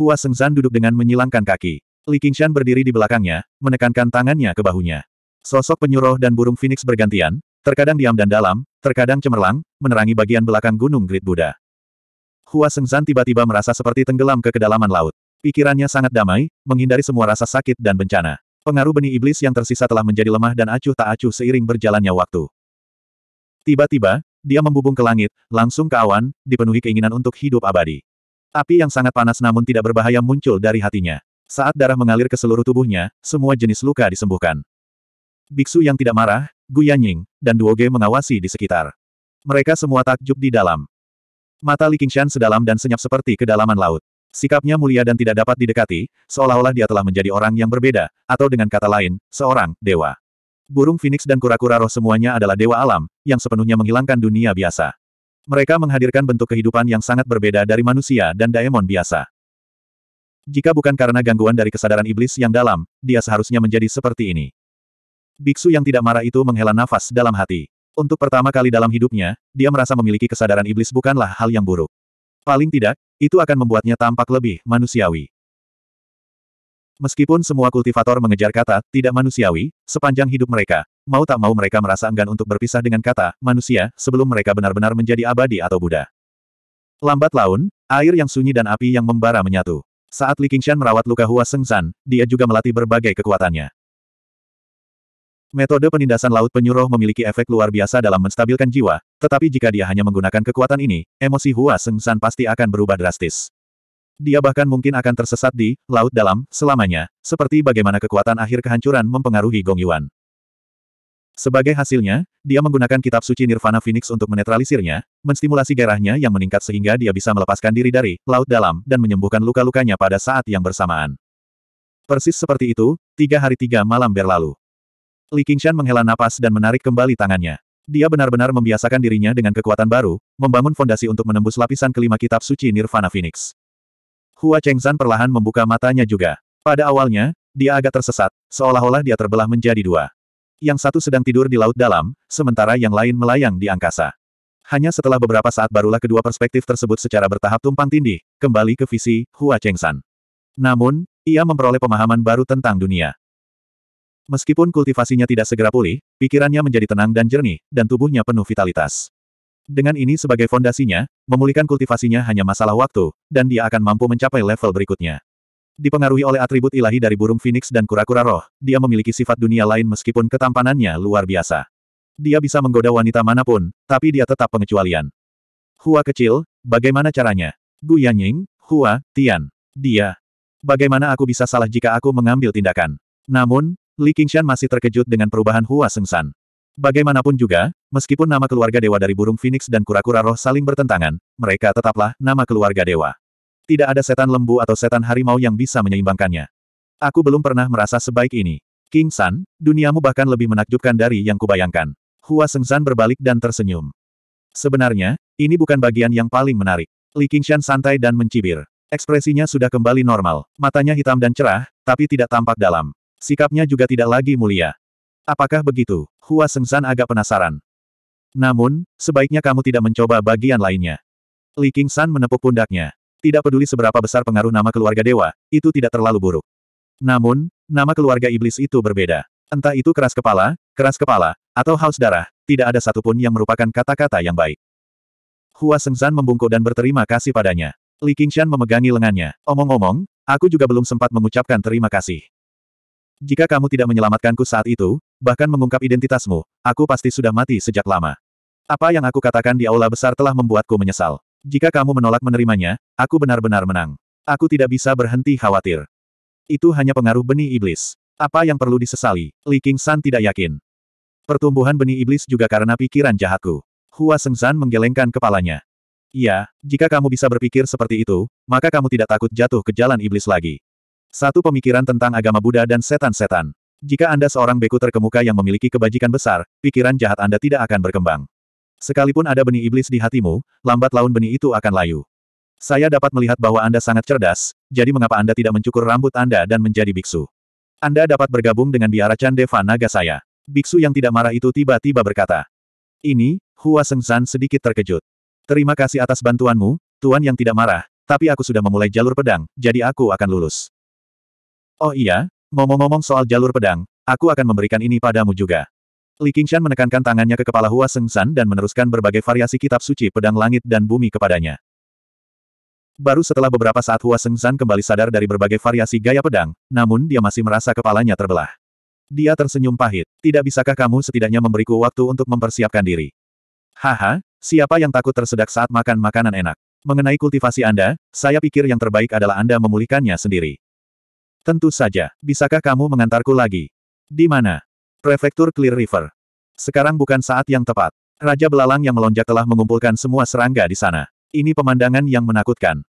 Hua Sengzan duduk dengan menyilangkan kaki. Li Qingshan berdiri di belakangnya, menekankan tangannya ke bahunya. Sosok penyuruh dan burung phoenix bergantian, terkadang diam dan dalam, terkadang cemerlang, menerangi bagian belakang Gunung Grid Buddha. Hua Sengzan tiba-tiba merasa seperti tenggelam ke kedalaman laut. Pikirannya sangat damai, menghindari semua rasa sakit dan bencana. Pengaruh benih iblis yang tersisa telah menjadi lemah dan acuh tak acuh seiring berjalannya waktu. Tiba-tiba, dia membubung ke langit, langsung ke awan, dipenuhi keinginan untuk hidup abadi. Api yang sangat panas namun tidak berbahaya muncul dari hatinya. Saat darah mengalir ke seluruh tubuhnya, semua jenis luka disembuhkan. Biksu yang tidak marah, Yanying, dan Duoge mengawasi di sekitar. Mereka semua takjub di dalam. Mata Li Qingshan sedalam dan senyap seperti kedalaman laut. Sikapnya mulia dan tidak dapat didekati, seolah-olah dia telah menjadi orang yang berbeda, atau dengan kata lain, seorang dewa. Burung Phoenix dan kura-kura roh semuanya adalah dewa alam, yang sepenuhnya menghilangkan dunia biasa. Mereka menghadirkan bentuk kehidupan yang sangat berbeda dari manusia dan daemon biasa. Jika bukan karena gangguan dari kesadaran iblis yang dalam, dia seharusnya menjadi seperti ini. Biksu yang tidak marah itu menghela nafas dalam hati. Untuk pertama kali dalam hidupnya, dia merasa memiliki kesadaran iblis bukanlah hal yang buruk. Paling tidak, itu akan membuatnya tampak lebih manusiawi. Meskipun semua kultivator mengejar kata tidak manusiawi, sepanjang hidup mereka, Mau tak mau mereka merasa enggan untuk berpisah dengan kata, manusia, sebelum mereka benar-benar menjadi abadi atau Buddha. Lambat laun, air yang sunyi dan api yang membara menyatu. Saat Li Qingshan merawat luka Hua Sengzan, dia juga melatih berbagai kekuatannya. Metode penindasan laut penyuruh memiliki efek luar biasa dalam menstabilkan jiwa, tetapi jika dia hanya menggunakan kekuatan ini, emosi Hua Sengzan pasti akan berubah drastis. Dia bahkan mungkin akan tersesat di laut dalam selamanya, seperti bagaimana kekuatan akhir kehancuran mempengaruhi Gong Yuan. Sebagai hasilnya, dia menggunakan kitab suci Nirvana Phoenix untuk menetralisirnya, menstimulasi gairahnya yang meningkat sehingga dia bisa melepaskan diri dari laut dalam dan menyembuhkan luka-lukanya pada saat yang bersamaan. Persis seperti itu, tiga hari tiga malam berlalu. Li Qingshan menghela napas dan menarik kembali tangannya. Dia benar-benar membiasakan dirinya dengan kekuatan baru, membangun fondasi untuk menembus lapisan kelima kitab suci Nirvana Phoenix. Hua Chengzan perlahan membuka matanya juga. Pada awalnya, dia agak tersesat, seolah-olah dia terbelah menjadi dua. Yang satu sedang tidur di laut dalam, sementara yang lain melayang di angkasa. Hanya setelah beberapa saat barulah kedua perspektif tersebut secara bertahap tumpang tindih, kembali ke visi Hua Chengsan. Namun, ia memperoleh pemahaman baru tentang dunia. Meskipun kultivasinya tidak segera pulih, pikirannya menjadi tenang dan jernih, dan tubuhnya penuh vitalitas. Dengan ini sebagai fondasinya, memulihkan kultivasinya hanya masalah waktu, dan dia akan mampu mencapai level berikutnya. Dipengaruhi oleh atribut ilahi dari burung phoenix dan kura-kura roh, dia memiliki sifat dunia lain meskipun ketampanannya luar biasa. Dia bisa menggoda wanita manapun, tapi dia tetap pengecualian. Hua kecil, bagaimana caranya? Gu Yanying, Hua, Tian. Dia. Bagaimana aku bisa salah jika aku mengambil tindakan? Namun, Li Qingshan masih terkejut dengan perubahan Hua Sengsan. Bagaimanapun juga, meskipun nama keluarga dewa dari burung phoenix dan kura-kura roh saling bertentangan, mereka tetaplah nama keluarga dewa. Tidak ada setan lembu atau setan harimau yang bisa menyeimbangkannya. Aku belum pernah merasa sebaik ini. King San, duniamu bahkan lebih menakjubkan dari yang kubayangkan. Hua Sengzan berbalik dan tersenyum. Sebenarnya, ini bukan bagian yang paling menarik. Li Qingshan santai dan mencibir. Ekspresinya sudah kembali normal. Matanya hitam dan cerah, tapi tidak tampak dalam. Sikapnya juga tidak lagi mulia. Apakah begitu? Hua Sengzan agak penasaran. Namun, sebaiknya kamu tidak mencoba bagian lainnya. Li Qingshan menepuk pundaknya. Tidak peduli seberapa besar pengaruh nama keluarga dewa, itu tidak terlalu buruk. Namun, nama keluarga iblis itu berbeda. Entah itu keras kepala, keras kepala, atau haus darah, tidak ada satupun yang merupakan kata-kata yang baik. Hua Sengzan membungkuk dan berterima kasih padanya. Li Qingshan memegangi lengannya. Omong-omong, aku juga belum sempat mengucapkan terima kasih. Jika kamu tidak menyelamatkanku saat itu, bahkan mengungkap identitasmu, aku pasti sudah mati sejak lama. Apa yang aku katakan di aula besar telah membuatku menyesal. Jika kamu menolak menerimanya, aku benar-benar menang. Aku tidak bisa berhenti khawatir. Itu hanya pengaruh benih iblis. Apa yang perlu disesali? Li King San tidak yakin. Pertumbuhan benih iblis juga karena pikiran jahatku. Hua San menggelengkan kepalanya. Iya, jika kamu bisa berpikir seperti itu, maka kamu tidak takut jatuh ke jalan iblis lagi. Satu pemikiran tentang agama Buddha dan setan-setan. Jika Anda seorang beku terkemuka yang memiliki kebajikan besar, pikiran jahat Anda tidak akan berkembang. Sekalipun ada benih iblis di hatimu, lambat laun benih itu akan layu. Saya dapat melihat bahwa Anda sangat cerdas, jadi mengapa Anda tidak mencukur rambut Anda dan menjadi biksu? Anda dapat bergabung dengan biara Candeva Naga saya. Biksu yang tidak marah itu tiba-tiba berkata. Ini, Hua Sengsan sedikit terkejut. Terima kasih atas bantuanmu, Tuan yang tidak marah, tapi aku sudah memulai jalur pedang, jadi aku akan lulus. Oh iya, ngomong-ngomong soal jalur pedang, aku akan memberikan ini padamu juga. Li Qingshan menekankan tangannya ke kepala Hua Sengsan dan meneruskan berbagai variasi kitab suci pedang langit dan bumi kepadanya. Baru setelah beberapa saat Hua Sengsan kembali sadar dari berbagai variasi gaya pedang, namun dia masih merasa kepalanya terbelah. Dia tersenyum pahit. Tidak bisakah kamu setidaknya memberiku waktu untuk mempersiapkan diri? Haha, siapa yang takut tersedak saat makan makanan enak? Mengenai kultivasi Anda, saya pikir yang terbaik adalah Anda memulihkannya sendiri. Tentu saja. Bisakah kamu mengantarku lagi? Di mana? Prefektur Clear River. Sekarang bukan saat yang tepat. Raja belalang yang melonjak telah mengumpulkan semua serangga di sana. Ini pemandangan yang menakutkan.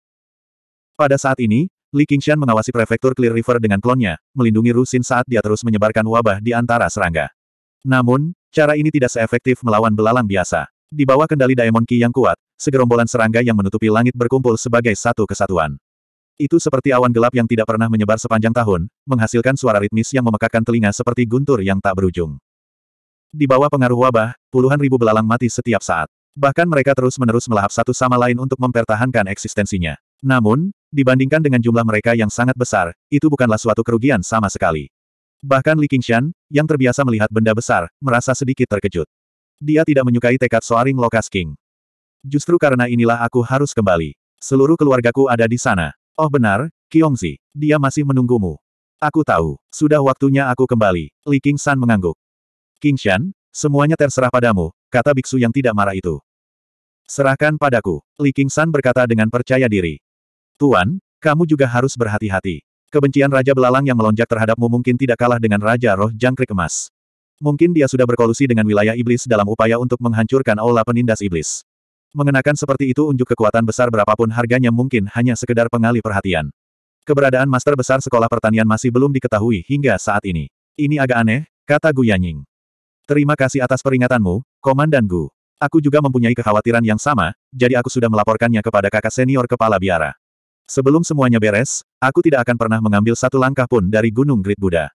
Pada saat ini, Li Qingshan mengawasi prefektur Clear River dengan klonnya, melindungi Rusin saat dia terus menyebarkan wabah di antara serangga. Namun, cara ini tidak seefektif melawan belalang biasa. Di bawah kendali Daemon Ki yang kuat, segerombolan serangga yang menutupi langit berkumpul sebagai satu kesatuan. Itu seperti awan gelap yang tidak pernah menyebar sepanjang tahun, menghasilkan suara ritmis yang memekakkan telinga seperti guntur yang tak berujung. Di bawah pengaruh wabah, puluhan ribu belalang mati setiap saat. Bahkan mereka terus-menerus melahap satu sama lain untuk mempertahankan eksistensinya. Namun, dibandingkan dengan jumlah mereka yang sangat besar, itu bukanlah suatu kerugian sama sekali. Bahkan Li Qingshan, yang terbiasa melihat benda besar, merasa sedikit terkejut. Dia tidak menyukai tekad Soaring Lokas King. Justru karena inilah aku harus kembali. Seluruh keluargaku ada di sana. Oh benar, Kiongzi, dia masih menunggumu. Aku tahu, sudah waktunya aku kembali. Li King San mengangguk. King Shan, semuanya terserah padamu, kata biksu yang tidak marah itu. Serahkan padaku, Li King San berkata dengan percaya diri. Tuan, kamu juga harus berhati-hati. Kebencian Raja Belalang yang melonjak terhadapmu mungkin tidak kalah dengan Raja Roh Jangkrik Emas. Mungkin dia sudah berkolusi dengan wilayah iblis dalam upaya untuk menghancurkan aula penindas iblis. Mengenakan seperti itu unjuk kekuatan besar berapapun harganya mungkin hanya sekedar pengalih perhatian. Keberadaan master besar sekolah pertanian masih belum diketahui hingga saat ini. Ini agak aneh, kata Gu Yanying. Terima kasih atas peringatanmu, Komandan Gu. Aku juga mempunyai kekhawatiran yang sama, jadi aku sudah melaporkannya kepada kakak senior kepala biara. Sebelum semuanya beres, aku tidak akan pernah mengambil satu langkah pun dari Gunung Great Buddha.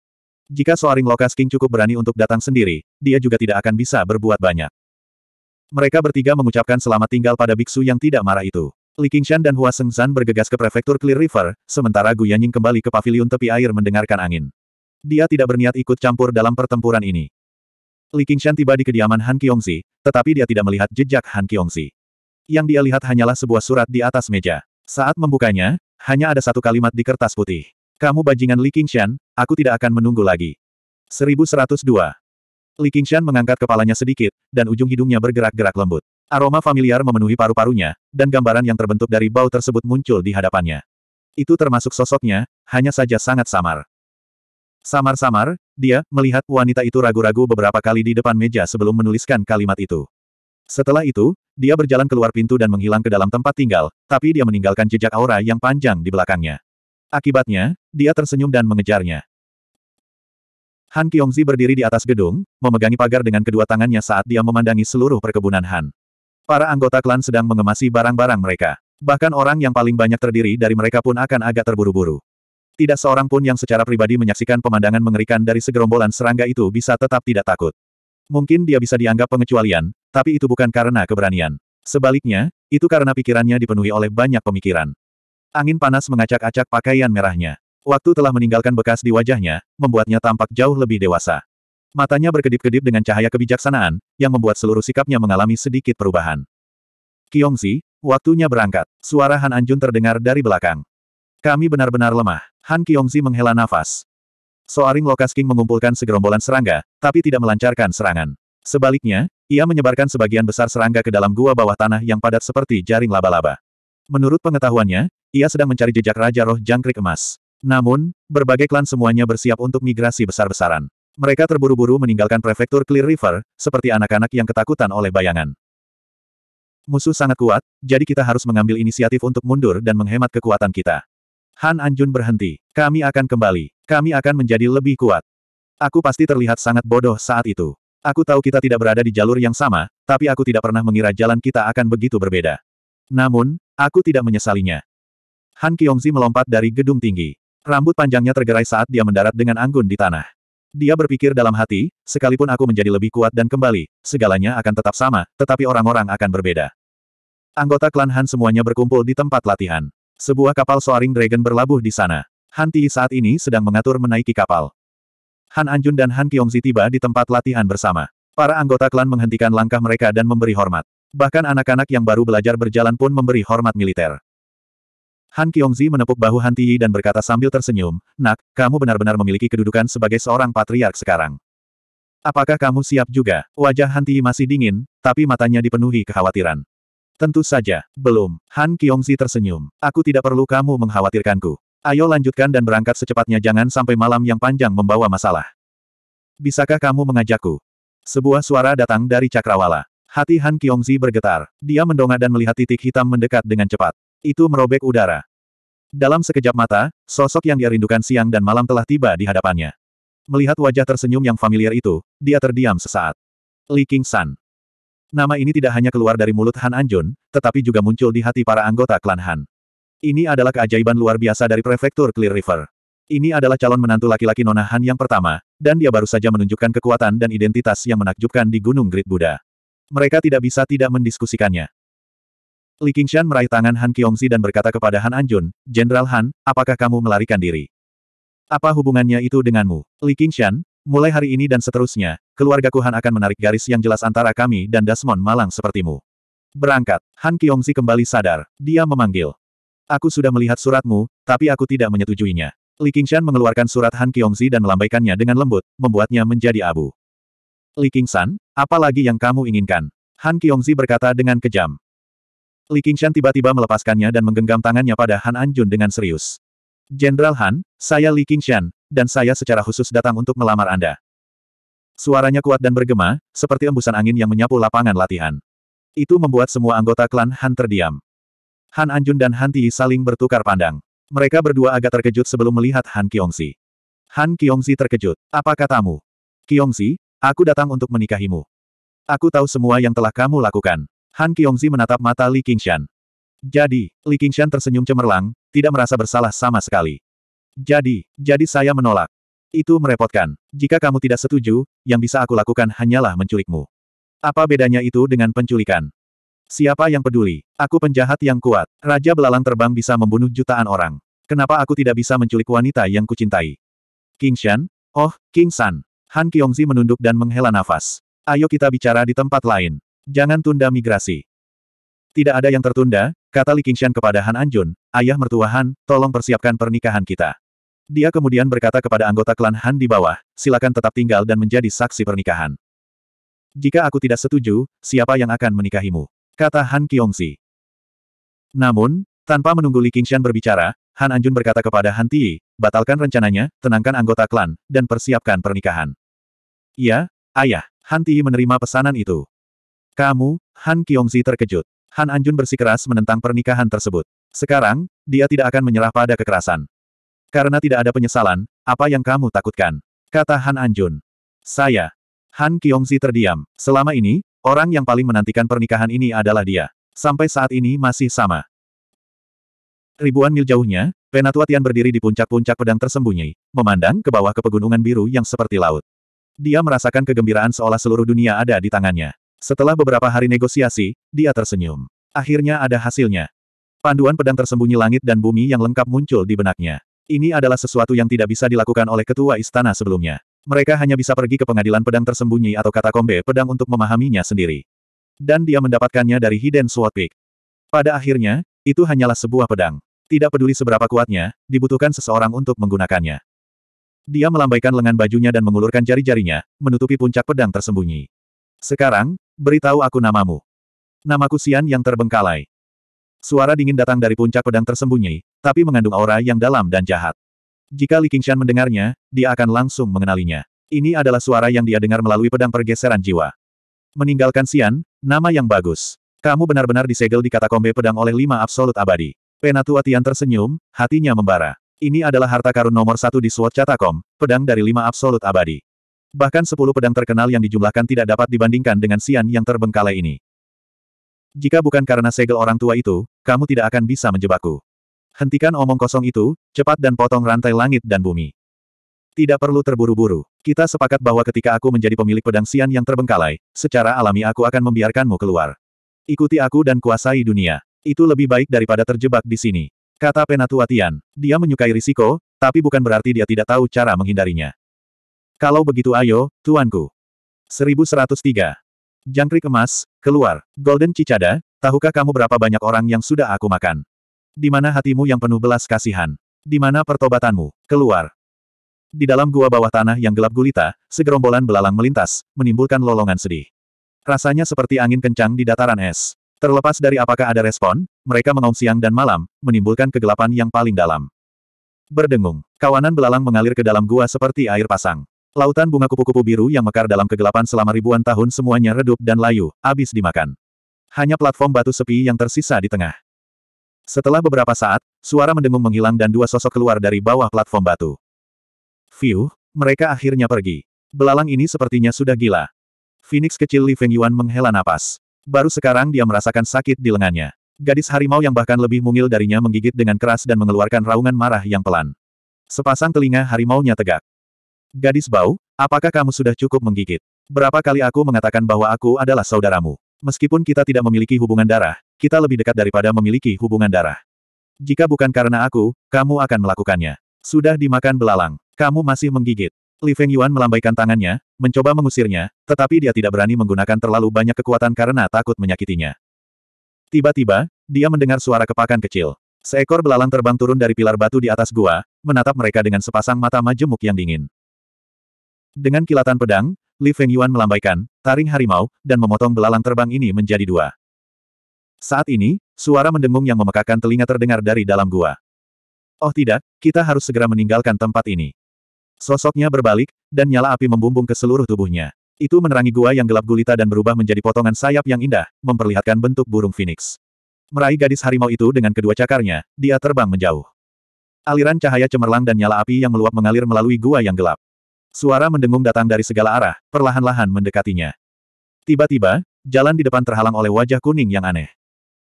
Jika Soaring Lokas King cukup berani untuk datang sendiri, dia juga tidak akan bisa berbuat banyak. Mereka bertiga mengucapkan selamat tinggal pada biksu yang tidak marah itu. Li Qingshan dan Hua Sengzan bergegas ke prefektur Clear River, sementara Gu Yanying kembali ke pavilion tepi air mendengarkan angin. Dia tidak berniat ikut campur dalam pertempuran ini. Li Qingshan tiba di kediaman Han Qiongzi, tetapi dia tidak melihat jejak Han Qiongzi. Yang dia lihat hanyalah sebuah surat di atas meja. Saat membukanya, hanya ada satu kalimat di kertas putih. Kamu bajingan Li Qingshan, aku tidak akan menunggu lagi. 1102. Li Qingshan mengangkat kepalanya sedikit, dan ujung hidungnya bergerak-gerak lembut. Aroma familiar memenuhi paru-parunya, dan gambaran yang terbentuk dari bau tersebut muncul di hadapannya. Itu termasuk sosoknya, hanya saja sangat samar. Samar-samar, dia melihat wanita itu ragu-ragu beberapa kali di depan meja sebelum menuliskan kalimat itu. Setelah itu, dia berjalan keluar pintu dan menghilang ke dalam tempat tinggal, tapi dia meninggalkan jejak aura yang panjang di belakangnya. Akibatnya, dia tersenyum dan mengejarnya. Han Kiongzi berdiri di atas gedung, memegangi pagar dengan kedua tangannya saat dia memandangi seluruh perkebunan Han. Para anggota klan sedang mengemasi barang-barang mereka. Bahkan orang yang paling banyak terdiri dari mereka pun akan agak terburu-buru. Tidak seorang pun yang secara pribadi menyaksikan pemandangan mengerikan dari segerombolan serangga itu bisa tetap tidak takut. Mungkin dia bisa dianggap pengecualian, tapi itu bukan karena keberanian. Sebaliknya, itu karena pikirannya dipenuhi oleh banyak pemikiran. Angin panas mengacak-acak pakaian merahnya. Waktu telah meninggalkan bekas di wajahnya, membuatnya tampak jauh lebih dewasa. Matanya berkedip-kedip dengan cahaya kebijaksanaan, yang membuat seluruh sikapnya mengalami sedikit perubahan. Kiongzi, waktunya berangkat. Suara Han Anjun terdengar dari belakang. Kami benar-benar lemah. Han Kiongzi menghela nafas. Soaring Lokas King mengumpulkan segerombolan serangga, tapi tidak melancarkan serangan. Sebaliknya, ia menyebarkan sebagian besar serangga ke dalam gua bawah tanah yang padat seperti jaring laba-laba. Menurut pengetahuannya, ia sedang mencari jejak Raja Roh Jangkrik Emas. Namun, berbagai klan semuanya bersiap untuk migrasi besar-besaran. Mereka terburu-buru meninggalkan prefektur Clear River, seperti anak-anak yang ketakutan oleh bayangan. Musuh sangat kuat, jadi kita harus mengambil inisiatif untuk mundur dan menghemat kekuatan kita. Han Anjun berhenti. Kami akan kembali. Kami akan menjadi lebih kuat. Aku pasti terlihat sangat bodoh saat itu. Aku tahu kita tidak berada di jalur yang sama, tapi aku tidak pernah mengira jalan kita akan begitu berbeda. Namun, aku tidak menyesalinya. Han Kyongzi melompat dari gedung tinggi. Rambut panjangnya tergerai saat dia mendarat dengan anggun di tanah. Dia berpikir dalam hati, sekalipun aku menjadi lebih kuat dan kembali, segalanya akan tetap sama, tetapi orang-orang akan berbeda. Anggota klan Han semuanya berkumpul di tempat latihan. Sebuah kapal Soaring Dragon berlabuh di sana. Han Ti saat ini sedang mengatur menaiki kapal. Han Anjun dan Han Kiongzi tiba di tempat latihan bersama. Para anggota klan menghentikan langkah mereka dan memberi hormat. Bahkan anak-anak yang baru belajar berjalan pun memberi hormat militer. Han Kiongzi menepuk bahu Han Tiyi dan berkata sambil tersenyum, Nak, kamu benar-benar memiliki kedudukan sebagai seorang patriark sekarang. Apakah kamu siap juga? Wajah Han Tiyi masih dingin, tapi matanya dipenuhi kekhawatiran. Tentu saja, belum. Han Kiongzi tersenyum. Aku tidak perlu kamu mengkhawatirkanku. Ayo lanjutkan dan berangkat secepatnya jangan sampai malam yang panjang membawa masalah. Bisakah kamu mengajakku? Sebuah suara datang dari Cakrawala. Hati Han Kiongzi bergetar. Dia mendongak dan melihat titik hitam mendekat dengan cepat. Itu merobek udara. Dalam sekejap mata, sosok yang dia rindukan siang dan malam telah tiba di hadapannya. Melihat wajah tersenyum yang familiar itu, dia terdiam sesaat. Li King San. Nama ini tidak hanya keluar dari mulut Han Anjun, tetapi juga muncul di hati para anggota klan Han. Ini adalah keajaiban luar biasa dari prefektur Clear River. Ini adalah calon menantu laki-laki Nona Han yang pertama, dan dia baru saja menunjukkan kekuatan dan identitas yang menakjubkan di Gunung Grid Buddha. Mereka tidak bisa tidak mendiskusikannya. Li Qingshan meraih tangan Han Kiongzi dan berkata kepada Han Anjun, Jenderal Han, apakah kamu melarikan diri? Apa hubungannya itu denganmu? Li Qingshan, mulai hari ini dan seterusnya, keluargaku Han akan menarik garis yang jelas antara kami dan Dasmon Malang sepertimu. Berangkat, Han Kiongzi kembali sadar. Dia memanggil. Aku sudah melihat suratmu, tapi aku tidak menyetujuinya. Li Qingshan mengeluarkan surat Han Kiongzi dan melambaikannya dengan lembut, membuatnya menjadi abu. Li Qingshan, apa lagi yang kamu inginkan? Han Kiongzi berkata dengan kejam. Li Qingshan tiba-tiba melepaskannya dan menggenggam tangannya pada Han Anjun dengan serius. Jenderal Han, saya Li Qingshan, dan saya secara khusus datang untuk melamar Anda. Suaranya kuat dan bergema, seperti embusan angin yang menyapu lapangan latihan. Itu membuat semua anggota klan Han terdiam. Han Anjun dan Han Tiyi saling bertukar pandang. Mereka berdua agak terkejut sebelum melihat Han Kiongsi. Han Kiongsi terkejut. Apa katamu? Kiongsi, aku datang untuk menikahimu. Aku tahu semua yang telah kamu lakukan. Han Kiongzi menatap mata Li Qingshan. Jadi, Li Qingshan tersenyum cemerlang, tidak merasa bersalah sama sekali. Jadi, jadi saya menolak. Itu merepotkan. Jika kamu tidak setuju, yang bisa aku lakukan hanyalah menculikmu. Apa bedanya itu dengan penculikan? Siapa yang peduli? Aku penjahat yang kuat. Raja belalang terbang bisa membunuh jutaan orang. Kenapa aku tidak bisa menculik wanita yang kucintai? King Oh, King San. Han Kiongzi menunduk dan menghela nafas. Ayo kita bicara di tempat lain. Jangan tunda migrasi. Tidak ada yang tertunda, kata Li Qingshan kepada Han Anjun, ayah mertua Han, tolong persiapkan pernikahan kita. Dia kemudian berkata kepada anggota klan Han di bawah, silakan tetap tinggal dan menjadi saksi pernikahan. Jika aku tidak setuju, siapa yang akan menikahimu? Kata Han Kiongsi. Namun, tanpa menunggu Li Qingshan berbicara, Han Anjun berkata kepada Han Ti, batalkan rencananya, tenangkan anggota klan, dan persiapkan pernikahan. Iya, ayah. Han Ti menerima pesanan itu. Kamu, Han Kyongzi terkejut. Han Anjun bersikeras menentang pernikahan tersebut. Sekarang, dia tidak akan menyerah pada kekerasan. Karena tidak ada penyesalan, apa yang kamu takutkan? Kata Han Anjun. Saya. Han Kyongzi terdiam. Selama ini, orang yang paling menantikan pernikahan ini adalah dia. Sampai saat ini masih sama. Ribuan mil jauhnya, Penatua Tian berdiri di puncak-puncak pedang tersembunyi, memandang ke bawah ke pegunungan biru yang seperti laut. Dia merasakan kegembiraan seolah seluruh dunia ada di tangannya. Setelah beberapa hari negosiasi, dia tersenyum. Akhirnya ada hasilnya. Panduan pedang tersembunyi langit dan bumi yang lengkap muncul di benaknya. Ini adalah sesuatu yang tidak bisa dilakukan oleh ketua istana sebelumnya. Mereka hanya bisa pergi ke pengadilan pedang tersembunyi atau katakombe pedang untuk memahaminya sendiri. Dan dia mendapatkannya dari Hidden Sword Peak. Pada akhirnya, itu hanyalah sebuah pedang. Tidak peduli seberapa kuatnya, dibutuhkan seseorang untuk menggunakannya. Dia melambaikan lengan bajunya dan mengulurkan jari-jarinya, menutupi puncak pedang tersembunyi. Sekarang, Beritahu aku namamu. Namaku Sian yang terbengkalai. Suara dingin datang dari puncak pedang tersembunyi, tapi mengandung aura yang dalam dan jahat. Jika Li Qingshan mendengarnya, dia akan langsung mengenalinya. Ini adalah suara yang dia dengar melalui pedang pergeseran jiwa. Meninggalkan Sian, nama yang bagus. Kamu benar-benar disegel di katakombe pedang oleh lima absolut abadi. Penatua Tian tersenyum, hatinya membara. Ini adalah harta karun nomor satu di suot Catakom, pedang dari lima absolut abadi. Bahkan sepuluh pedang terkenal yang dijumlahkan tidak dapat dibandingkan dengan Sian yang terbengkalai ini. Jika bukan karena segel orang tua itu, kamu tidak akan bisa menjebakku. Hentikan omong kosong itu, cepat dan potong rantai langit dan bumi. Tidak perlu terburu-buru. Kita sepakat bahwa ketika aku menjadi pemilik pedang Sian yang terbengkalai, secara alami aku akan membiarkanmu keluar. Ikuti aku dan kuasai dunia. Itu lebih baik daripada terjebak di sini. Kata Penatua Tian. Dia menyukai risiko, tapi bukan berarti dia tidak tahu cara menghindarinya. Kalau begitu ayo, tuanku. 1103. Jangkrik emas, keluar. Golden Cicada, tahukah kamu berapa banyak orang yang sudah aku makan? Di mana hatimu yang penuh belas kasihan? Di mana pertobatanmu? Keluar. Di dalam gua bawah tanah yang gelap gulita, segerombolan belalang melintas, menimbulkan lolongan sedih. Rasanya seperti angin kencang di dataran es. Terlepas dari apakah ada respon, mereka mengaum siang dan malam, menimbulkan kegelapan yang paling dalam. Berdengung, kawanan belalang mengalir ke dalam gua seperti air pasang. Lautan bunga kupu-kupu biru yang mekar dalam kegelapan selama ribuan tahun semuanya redup dan layu, habis dimakan. Hanya platform batu sepi yang tersisa di tengah. Setelah beberapa saat, suara mendengung menghilang dan dua sosok keluar dari bawah platform batu. View, mereka akhirnya pergi. Belalang ini sepertinya sudah gila. Phoenix kecil Li Feng Yuan menghela napas. Baru sekarang dia merasakan sakit di lengannya. Gadis harimau yang bahkan lebih mungil darinya menggigit dengan keras dan mengeluarkan raungan marah yang pelan. Sepasang telinga harimaunya tegak. Gadis bau, apakah kamu sudah cukup menggigit? Berapa kali aku mengatakan bahwa aku adalah saudaramu? Meskipun kita tidak memiliki hubungan darah, kita lebih dekat daripada memiliki hubungan darah. Jika bukan karena aku, kamu akan melakukannya. Sudah dimakan belalang. Kamu masih menggigit. Li Feng Yuan melambaikan tangannya, mencoba mengusirnya, tetapi dia tidak berani menggunakan terlalu banyak kekuatan karena takut menyakitinya. Tiba-tiba, dia mendengar suara kepakan kecil. Seekor belalang terbang turun dari pilar batu di atas gua, menatap mereka dengan sepasang mata majemuk yang dingin. Dengan kilatan pedang, Li Feng Yuan melambaikan, taring harimau, dan memotong belalang terbang ini menjadi dua. Saat ini, suara mendengung yang memekakan telinga terdengar dari dalam gua. Oh tidak, kita harus segera meninggalkan tempat ini. Sosoknya berbalik, dan nyala api membumbung ke seluruh tubuhnya. Itu menerangi gua yang gelap gulita dan berubah menjadi potongan sayap yang indah, memperlihatkan bentuk burung phoenix. Meraih gadis harimau itu dengan kedua cakarnya, dia terbang menjauh. Aliran cahaya cemerlang dan nyala api yang meluap mengalir melalui gua yang gelap. Suara mendengung datang dari segala arah, perlahan-lahan mendekatinya. Tiba-tiba, jalan di depan terhalang oleh wajah kuning yang aneh.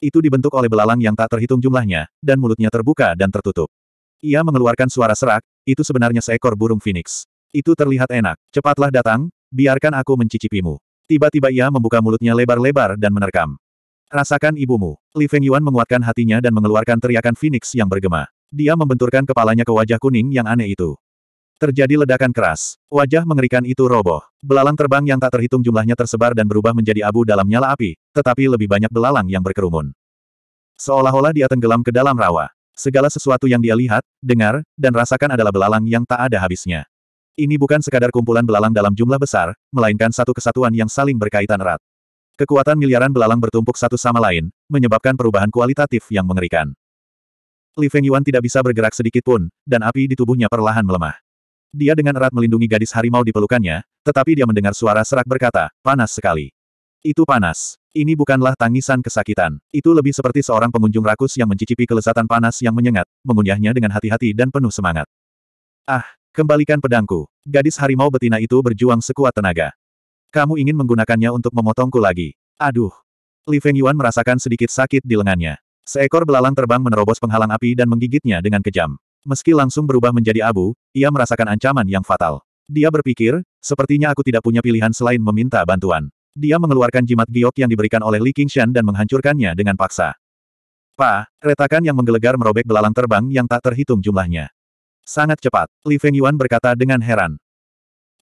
Itu dibentuk oleh belalang yang tak terhitung jumlahnya, dan mulutnya terbuka dan tertutup. Ia mengeluarkan suara serak, itu sebenarnya seekor burung phoenix. Itu terlihat enak, cepatlah datang, biarkan aku mencicipimu. Tiba-tiba ia membuka mulutnya lebar-lebar dan menerkam. Rasakan ibumu. Li Feng Yuan menguatkan hatinya dan mengeluarkan teriakan phoenix yang bergema. Dia membenturkan kepalanya ke wajah kuning yang aneh itu. Terjadi ledakan keras. Wajah mengerikan itu roboh. Belalang terbang yang tak terhitung jumlahnya tersebar dan berubah menjadi abu dalam nyala api, tetapi lebih banyak belalang yang berkerumun. Seolah-olah dia tenggelam ke dalam rawa. Segala sesuatu yang dia lihat, dengar, dan rasakan adalah belalang yang tak ada habisnya. Ini bukan sekadar kumpulan belalang dalam jumlah besar, melainkan satu kesatuan yang saling berkaitan erat. Kekuatan miliaran belalang bertumpuk satu sama lain, menyebabkan perubahan kualitatif yang mengerikan. Li Feng Yuan tidak bisa bergerak sedikit pun, dan api di tubuhnya perlahan melemah. Dia dengan erat melindungi gadis harimau di pelukannya, tetapi dia mendengar suara serak berkata, panas sekali. Itu panas. Ini bukanlah tangisan kesakitan. Itu lebih seperti seorang pengunjung rakus yang mencicipi kelezatan panas yang menyengat, mengunyahnya dengan hati-hati dan penuh semangat. Ah, kembalikan pedangku. Gadis harimau betina itu berjuang sekuat tenaga. Kamu ingin menggunakannya untuk memotongku lagi. Aduh. Li Feng Yuan merasakan sedikit sakit di lengannya. Seekor belalang terbang menerobos penghalang api dan menggigitnya dengan kejam. Meski langsung berubah menjadi abu, ia merasakan ancaman yang fatal. Dia berpikir, sepertinya aku tidak punya pilihan selain meminta bantuan. Dia mengeluarkan jimat giok yang diberikan oleh Li Qingshan dan menghancurkannya dengan paksa. Pa, retakan yang menggelegar merobek belalang terbang yang tak terhitung jumlahnya. Sangat cepat, Li Feng Yuan berkata dengan heran.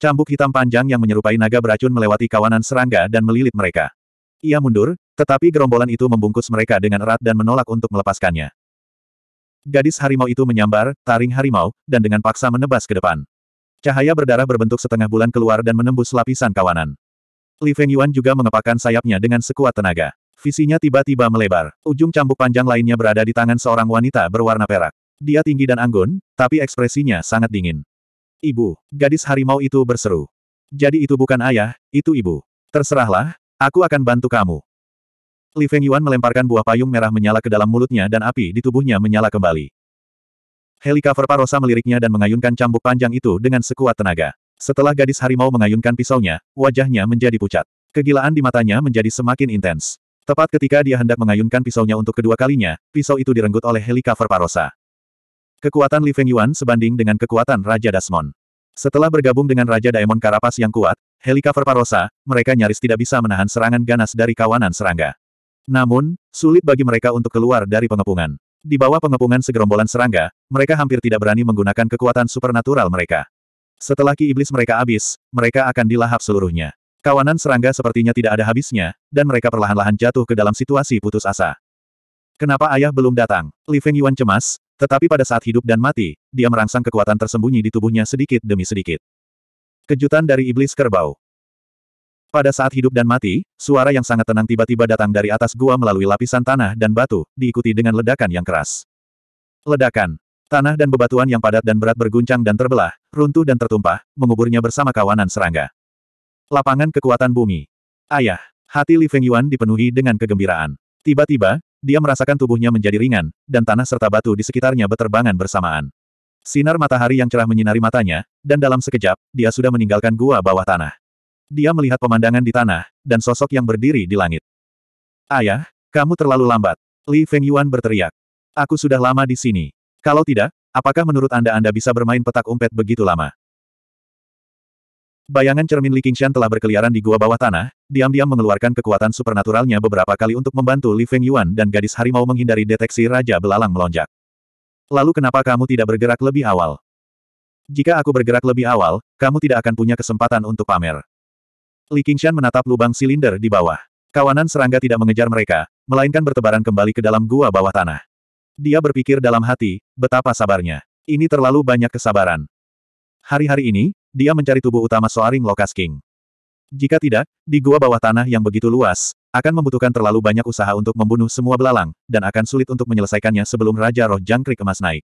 Cambuk hitam panjang yang menyerupai naga beracun melewati kawanan serangga dan melilit mereka. Ia mundur, tetapi gerombolan itu membungkus mereka dengan erat dan menolak untuk melepaskannya. Gadis harimau itu menyambar, taring harimau, dan dengan paksa menebas ke depan. Cahaya berdarah berbentuk setengah bulan keluar dan menembus lapisan kawanan. Li Feng Yuan juga mengepakkan sayapnya dengan sekuat tenaga. Visinya tiba-tiba melebar. Ujung cambuk panjang lainnya berada di tangan seorang wanita berwarna perak. Dia tinggi dan anggun, tapi ekspresinya sangat dingin. Ibu, gadis harimau itu berseru. Jadi itu bukan ayah, itu ibu. Terserahlah, aku akan bantu kamu. Li Feng Yuan melemparkan buah payung merah menyala ke dalam mulutnya dan api di tubuhnya menyala kembali. Helikaver Parosa meliriknya dan mengayunkan cambuk panjang itu dengan sekuat tenaga. Setelah gadis harimau mengayunkan pisaunya, wajahnya menjadi pucat. Kegilaan di matanya menjadi semakin intens. Tepat ketika dia hendak mengayunkan pisaunya untuk kedua kalinya, pisau itu direnggut oleh Helikaver Parosa. Kekuatan Li Feng Yuan sebanding dengan kekuatan Raja Dasmon. Setelah bergabung dengan Raja Daemon Karapas yang kuat, Helikaver Parosa, mereka nyaris tidak bisa menahan serangan ganas dari kawanan serangga. Namun, sulit bagi mereka untuk keluar dari pengepungan. Di bawah pengepungan segerombolan serangga, mereka hampir tidak berani menggunakan kekuatan supernatural mereka. Setelah ki iblis mereka habis, mereka akan dilahap seluruhnya. Kawanan serangga sepertinya tidak ada habisnya, dan mereka perlahan-lahan jatuh ke dalam situasi putus asa. Kenapa ayah belum datang? Li Feng Yuan cemas, tetapi pada saat hidup dan mati, dia merangsang kekuatan tersembunyi di tubuhnya sedikit demi sedikit. Kejutan dari iblis kerbau. Pada saat hidup dan mati, suara yang sangat tenang tiba-tiba datang dari atas gua melalui lapisan tanah dan batu, diikuti dengan ledakan yang keras. Ledakan. Tanah dan bebatuan yang padat dan berat berguncang dan terbelah, runtuh dan tertumpah, menguburnya bersama kawanan serangga. Lapangan kekuatan bumi. Ayah. Hati Li Feng Yuan dipenuhi dengan kegembiraan. Tiba-tiba, dia merasakan tubuhnya menjadi ringan, dan tanah serta batu di sekitarnya berterbangan bersamaan. Sinar matahari yang cerah menyinari matanya, dan dalam sekejap, dia sudah meninggalkan gua bawah tanah. Dia melihat pemandangan di tanah, dan sosok yang berdiri di langit. Ayah, kamu terlalu lambat. Li Feng Yuan berteriak. Aku sudah lama di sini. Kalau tidak, apakah menurut Anda Anda bisa bermain petak umpet begitu lama? Bayangan cermin Li Qingshan telah berkeliaran di gua bawah tanah, diam-diam mengeluarkan kekuatan supernaturalnya beberapa kali untuk membantu Li Feng Yuan dan gadis harimau menghindari deteksi Raja Belalang melonjak. Lalu kenapa kamu tidak bergerak lebih awal? Jika aku bergerak lebih awal, kamu tidak akan punya kesempatan untuk pamer. Li Qingshan menatap lubang silinder di bawah. Kawanan serangga tidak mengejar mereka, melainkan bertebaran kembali ke dalam gua bawah tanah. Dia berpikir dalam hati, betapa sabarnya. Ini terlalu banyak kesabaran. Hari-hari ini, dia mencari tubuh utama Soaring Lokas King. Jika tidak, di gua bawah tanah yang begitu luas, akan membutuhkan terlalu banyak usaha untuk membunuh semua belalang, dan akan sulit untuk menyelesaikannya sebelum Raja Roh Jangkrik Emas naik.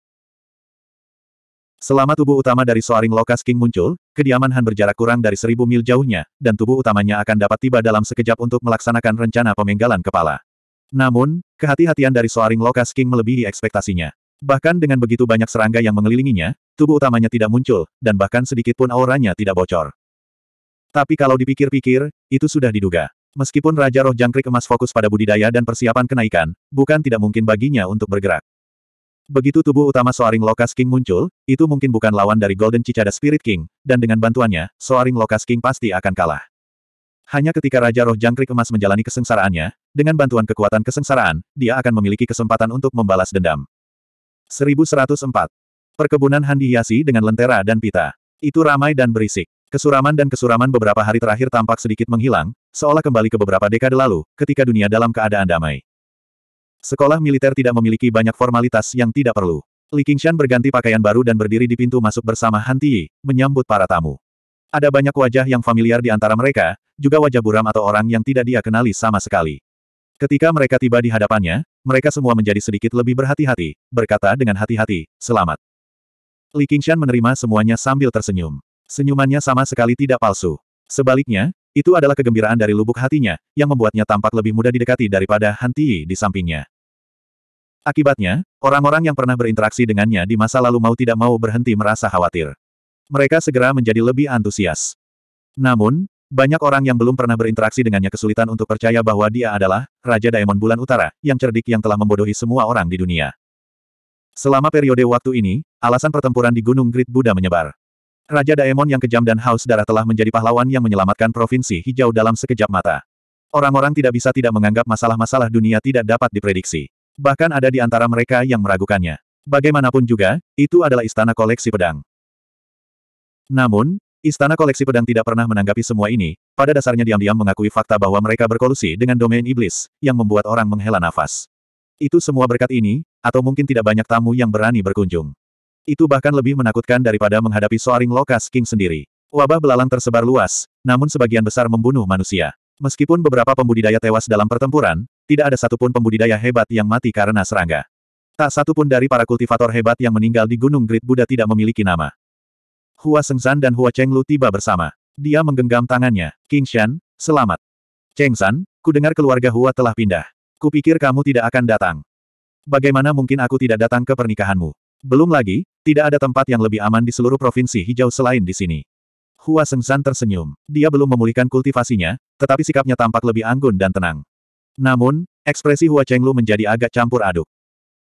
Selama tubuh utama dari Soaring Lokas King muncul, kediaman Han berjarak kurang dari seribu mil jauhnya, dan tubuh utamanya akan dapat tiba dalam sekejap untuk melaksanakan rencana pemenggalan kepala. Namun, kehati-hatian dari Soaring Lokas King melebihi ekspektasinya. Bahkan dengan begitu banyak serangga yang mengelilinginya, tubuh utamanya tidak muncul, dan bahkan sedikit pun auranya tidak bocor. Tapi kalau dipikir-pikir, itu sudah diduga. Meskipun Raja Roh Jangkrik Emas fokus pada budidaya dan persiapan kenaikan, bukan tidak mungkin baginya untuk bergerak. Begitu tubuh utama Soaring Lokas King muncul, itu mungkin bukan lawan dari Golden Cicada Spirit King, dan dengan bantuannya, Soaring Lokas King pasti akan kalah. Hanya ketika Raja Roh Jangkrik Emas menjalani kesengsaraannya, dengan bantuan kekuatan kesengsaraan, dia akan memiliki kesempatan untuk membalas dendam. 1104. Perkebunan Handi Yasi dengan lentera dan pita. Itu ramai dan berisik. Kesuraman dan kesuraman beberapa hari terakhir tampak sedikit menghilang, seolah kembali ke beberapa dekade lalu, ketika dunia dalam keadaan damai. Sekolah militer tidak memiliki banyak formalitas yang tidak perlu. Li Qingshan berganti pakaian baru dan berdiri di pintu masuk bersama Han Tiyi, menyambut para tamu. Ada banyak wajah yang familiar di antara mereka, juga wajah buram atau orang yang tidak dia kenali sama sekali. Ketika mereka tiba di hadapannya, mereka semua menjadi sedikit lebih berhati-hati, berkata dengan hati-hati, selamat. Li Qingshan menerima semuanya sambil tersenyum. Senyumannya sama sekali tidak palsu. Sebaliknya, itu adalah kegembiraan dari lubuk hatinya, yang membuatnya tampak lebih mudah didekati daripada Han Tiyi di sampingnya. Akibatnya, orang-orang yang pernah berinteraksi dengannya di masa lalu mau tidak mau berhenti merasa khawatir. Mereka segera menjadi lebih antusias. Namun, banyak orang yang belum pernah berinteraksi dengannya kesulitan untuk percaya bahwa dia adalah Raja Daemon Bulan Utara, yang cerdik yang telah membodohi semua orang di dunia. Selama periode waktu ini, alasan pertempuran di Gunung Grid Buddha menyebar. Raja Daemon yang kejam dan haus darah telah menjadi pahlawan yang menyelamatkan Provinsi Hijau dalam sekejap mata. Orang-orang tidak bisa tidak menganggap masalah-masalah dunia tidak dapat diprediksi. Bahkan ada di antara mereka yang meragukannya. Bagaimanapun juga, itu adalah istana koleksi pedang. Namun, istana koleksi pedang tidak pernah menanggapi semua ini, pada dasarnya diam-diam mengakui fakta bahwa mereka berkolusi dengan domain iblis, yang membuat orang menghela nafas. Itu semua berkat ini, atau mungkin tidak banyak tamu yang berani berkunjung. Itu bahkan lebih menakutkan daripada menghadapi Soaring Lokas King sendiri. Wabah belalang tersebar luas, namun sebagian besar membunuh manusia. Meskipun beberapa pembudidaya tewas dalam pertempuran, tidak ada satupun pembudidaya hebat yang mati karena serangga. Tak satupun dari para kultivator hebat yang meninggal di Gunung Grid Buddha tidak memiliki nama. Hua Sengzan dan Hua Chenglu tiba bersama. Dia menggenggam tangannya. King Shan, selamat. Cheng San, ku dengar keluarga Hua telah pindah. Kupikir kamu tidak akan datang. Bagaimana mungkin aku tidak datang ke pernikahanmu? Belum lagi, tidak ada tempat yang lebih aman di seluruh provinsi hijau selain di sini. Hua Sengsan tersenyum. Dia belum memulihkan kultivasinya, tetapi sikapnya tampak lebih anggun dan tenang. Namun, ekspresi Hua Chenglu menjadi agak campur aduk.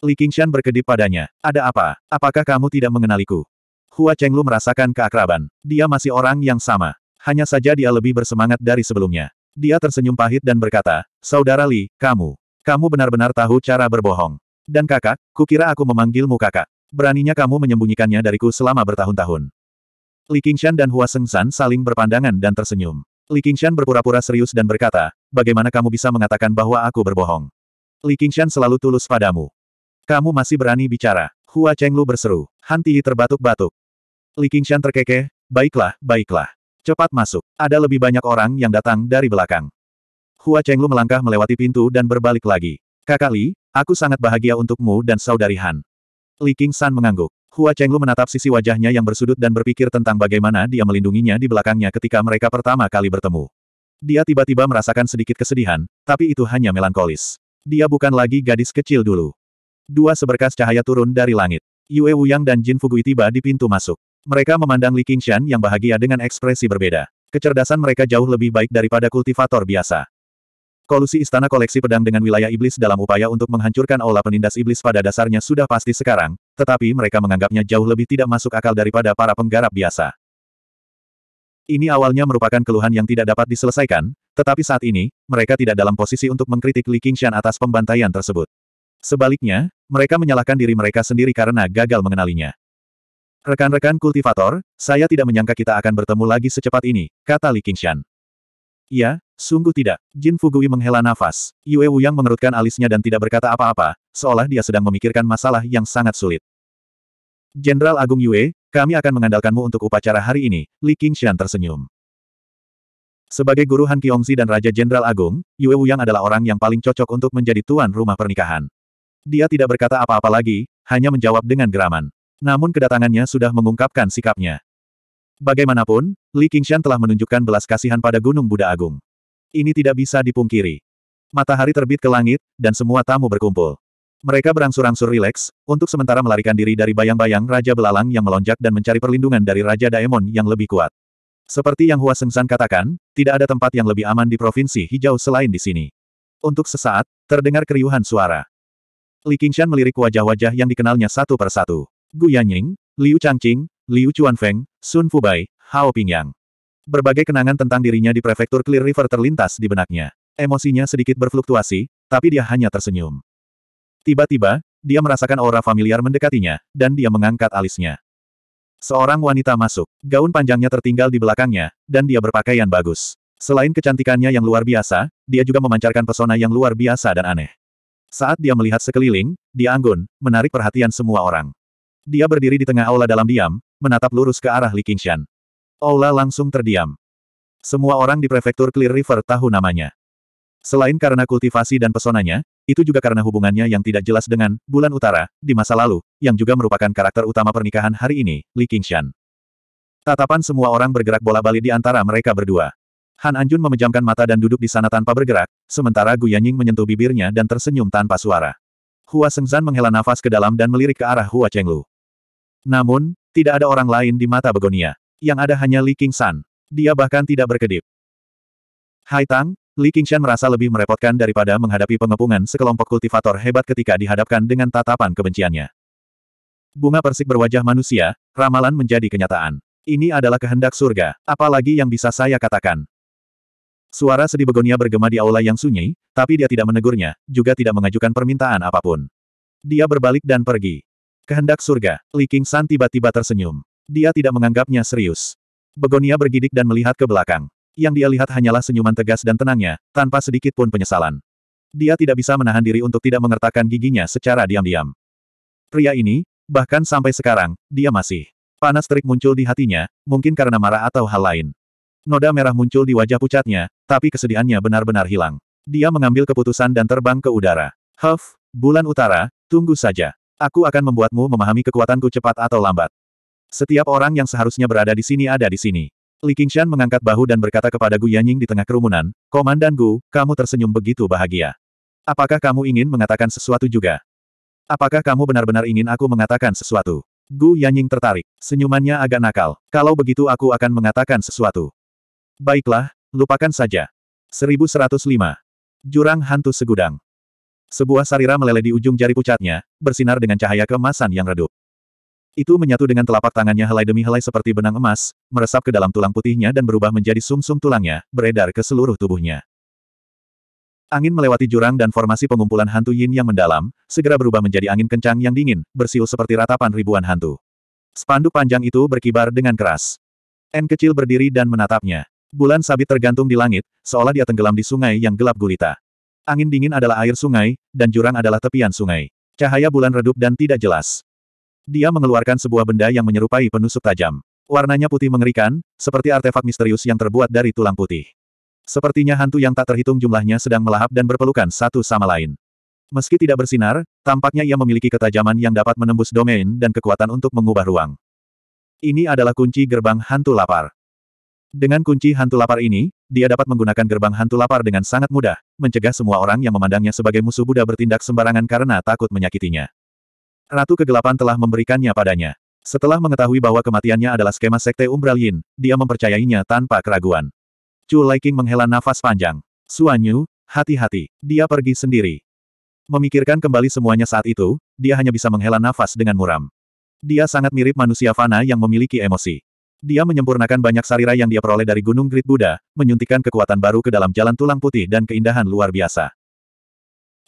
Li Qingshan berkedip padanya. Ada apa? Apakah kamu tidak mengenaliku? Hua Chenglu merasakan keakraban. Dia masih orang yang sama. Hanya saja dia lebih bersemangat dari sebelumnya. Dia tersenyum pahit dan berkata, Saudara Li, kamu. Kamu benar-benar tahu cara berbohong. Dan kakak, kukira aku memanggilmu kakak. Beraninya kamu menyembunyikannya dariku selama bertahun-tahun. Li Qingshan dan Hua Sengsan saling berpandangan dan tersenyum. Li Qingshan berpura-pura serius dan berkata, bagaimana kamu bisa mengatakan bahwa aku berbohong? Li Qingshan selalu tulus padamu. Kamu masih berani bicara. Hua Chenglu berseru. Han Tiyi terbatuk-batuk. Li Qingshan terkekeh, baiklah, baiklah. Cepat masuk. Ada lebih banyak orang yang datang dari belakang. Hua Chenglu melangkah melewati pintu dan berbalik lagi. Kakak Li, aku sangat bahagia untukmu dan saudari Han. Li Qingshan mengangguk. Hua Chenglu menatap sisi wajahnya yang bersudut dan berpikir tentang bagaimana dia melindunginya di belakangnya ketika mereka pertama kali bertemu. Dia tiba-tiba merasakan sedikit kesedihan, tapi itu hanya melankolis. Dia bukan lagi gadis kecil dulu. Dua seberkas cahaya turun dari langit. Yue Wuyang dan Jin Fugui tiba di pintu masuk. Mereka memandang Li Qingshan yang bahagia dengan ekspresi berbeda. Kecerdasan mereka jauh lebih baik daripada kultivator biasa. Kolusi istana koleksi pedang dengan wilayah iblis dalam upaya untuk menghancurkan aula penindas iblis pada dasarnya sudah pasti sekarang, tetapi mereka menganggapnya jauh lebih tidak masuk akal daripada para penggarap biasa. Ini awalnya merupakan keluhan yang tidak dapat diselesaikan, tetapi saat ini, mereka tidak dalam posisi untuk mengkritik Li Qingshan atas pembantaian tersebut. Sebaliknya, mereka menyalahkan diri mereka sendiri karena gagal mengenalinya. Rekan-rekan kultivator, saya tidak menyangka kita akan bertemu lagi secepat ini, kata Li Qingshan. Ya, sungguh tidak. Jin Fugui menghela nafas. Yue Wu yang mengerutkan alisnya dan tidak berkata apa-apa, seolah dia sedang memikirkan masalah yang sangat sulit. Jenderal Agung Yue, kami akan mengandalkanmu untuk upacara hari ini, Li Qingshan tersenyum. Sebagai guru Han Kiongzi dan Raja Jenderal Agung, Yue Wuyang adalah orang yang paling cocok untuk menjadi tuan rumah pernikahan. Dia tidak berkata apa-apa lagi, hanya menjawab dengan geraman. Namun kedatangannya sudah mengungkapkan sikapnya. Bagaimanapun, Li Qingshan telah menunjukkan belas kasihan pada Gunung Buddha Agung. Ini tidak bisa dipungkiri. Matahari terbit ke langit, dan semua tamu berkumpul. Mereka berangsur-angsur rileks, untuk sementara melarikan diri dari bayang-bayang Raja Belalang yang melonjak dan mencari perlindungan dari Raja Daemon yang lebih kuat. Seperti yang Hua Sengsan katakan, tidak ada tempat yang lebih aman di Provinsi Hijau selain di sini. Untuk sesaat, terdengar keriuhan suara. Li Qingshan melirik wajah-wajah yang dikenalnya satu per satu. Gu Yanying, Liu Changqing, Liu Chuanfeng, Sun Fubai, Hao Pingyang. Berbagai kenangan tentang dirinya di prefektur Clear River terlintas di benaknya. Emosinya sedikit berfluktuasi, tapi dia hanya tersenyum. Tiba-tiba, dia merasakan aura familiar mendekatinya, dan dia mengangkat alisnya. Seorang wanita masuk. Gaun panjangnya tertinggal di belakangnya, dan dia berpakaian bagus. Selain kecantikannya yang luar biasa, dia juga memancarkan pesona yang luar biasa dan aneh. Saat dia melihat sekeliling, dia anggun, menarik perhatian semua orang. Dia berdiri di tengah aula dalam diam, menatap lurus ke arah Li Qingshan. Aula langsung terdiam. Semua orang di prefektur Clear River tahu namanya. Selain karena kultivasi dan pesonanya, itu juga karena hubungannya yang tidak jelas dengan bulan utara di masa lalu, yang juga merupakan karakter utama pernikahan hari ini, Li Qingshan. Tatapan semua orang bergerak bola-balik di antara mereka berdua. Han Anjun memejamkan mata dan duduk di sana tanpa bergerak, sementara Gu Yanying menyentuh bibirnya dan tersenyum tanpa suara. Hua Sengzan menghela nafas ke dalam dan melirik ke arah Hua Chenglu. Namun, tidak ada orang lain di mata Begonia. Yang ada hanya Li Qingshan. Dia bahkan tidak berkedip. Hai Tang, Li Qingshan merasa lebih merepotkan daripada menghadapi pengepungan sekelompok kultivator hebat ketika dihadapkan dengan tatapan kebenciannya. Bunga persik berwajah manusia, ramalan menjadi kenyataan. Ini adalah kehendak surga, apalagi yang bisa saya katakan. Suara sedih begonia bergema di aula yang sunyi, tapi dia tidak menegurnya, juga tidak mengajukan permintaan apapun. Dia berbalik dan pergi. Kehendak surga, Li Qingshan tiba-tiba tersenyum. Dia tidak menganggapnya serius. Begonia bergidik dan melihat ke belakang. Yang dia lihat hanyalah senyuman tegas dan tenangnya, tanpa sedikit pun penyesalan. Dia tidak bisa menahan diri untuk tidak mengertakkan giginya secara diam-diam. Pria ini, bahkan sampai sekarang, dia masih panas terik muncul di hatinya, mungkin karena marah atau hal lain. Noda merah muncul di wajah pucatnya, tapi kesedihannya benar-benar hilang. Dia mengambil keputusan dan terbang ke udara. Huff, bulan utara, tunggu saja. Aku akan membuatmu memahami kekuatanku cepat atau lambat. Setiap orang yang seharusnya berada di sini ada di sini. Li Qingshan mengangkat bahu dan berkata kepada Gu Yanying di tengah kerumunan, Komandan Gu, kamu tersenyum begitu bahagia. Apakah kamu ingin mengatakan sesuatu juga? Apakah kamu benar-benar ingin aku mengatakan sesuatu? Gu Yanying tertarik. Senyumannya agak nakal. Kalau begitu aku akan mengatakan sesuatu. Baiklah, lupakan saja. 1105. Jurang Hantu Segudang. Sebuah sarira meleleh di ujung jari pucatnya, bersinar dengan cahaya kemasan yang redup. Itu menyatu dengan telapak tangannya helai demi helai seperti benang emas, meresap ke dalam tulang putihnya dan berubah menjadi sumsum -sum tulangnya, beredar ke seluruh tubuhnya. Angin melewati jurang dan formasi pengumpulan hantu yin yang mendalam, segera berubah menjadi angin kencang yang dingin, bersiul seperti ratapan ribuan hantu. Spanduk panjang itu berkibar dengan keras. N kecil berdiri dan menatapnya. Bulan sabit tergantung di langit, seolah dia tenggelam di sungai yang gelap gulita. Angin dingin adalah air sungai, dan jurang adalah tepian sungai. Cahaya bulan redup dan tidak jelas. Dia mengeluarkan sebuah benda yang menyerupai penusuk tajam. Warnanya putih mengerikan, seperti artefak misterius yang terbuat dari tulang putih. Sepertinya hantu yang tak terhitung jumlahnya sedang melahap dan berpelukan satu sama lain. Meski tidak bersinar, tampaknya ia memiliki ketajaman yang dapat menembus domain dan kekuatan untuk mengubah ruang. Ini adalah kunci gerbang hantu lapar. Dengan kunci hantu lapar ini, dia dapat menggunakan gerbang hantu lapar dengan sangat mudah, mencegah semua orang yang memandangnya sebagai musuh Buddha bertindak sembarangan karena takut menyakitinya. Ratu Kegelapan telah memberikannya padanya. Setelah mengetahui bahwa kematiannya adalah skema Sekte Umbral Yin, dia mempercayainya tanpa keraguan. Chu King menghela nafas panjang. Suanyu, hati-hati, dia pergi sendiri. Memikirkan kembali semuanya saat itu, dia hanya bisa menghela nafas dengan muram. Dia sangat mirip manusia fana yang memiliki emosi. Dia menyempurnakan banyak sarira yang dia peroleh dari Gunung Grit Buddha, menyuntikkan kekuatan baru ke dalam jalan tulang putih dan keindahan luar biasa.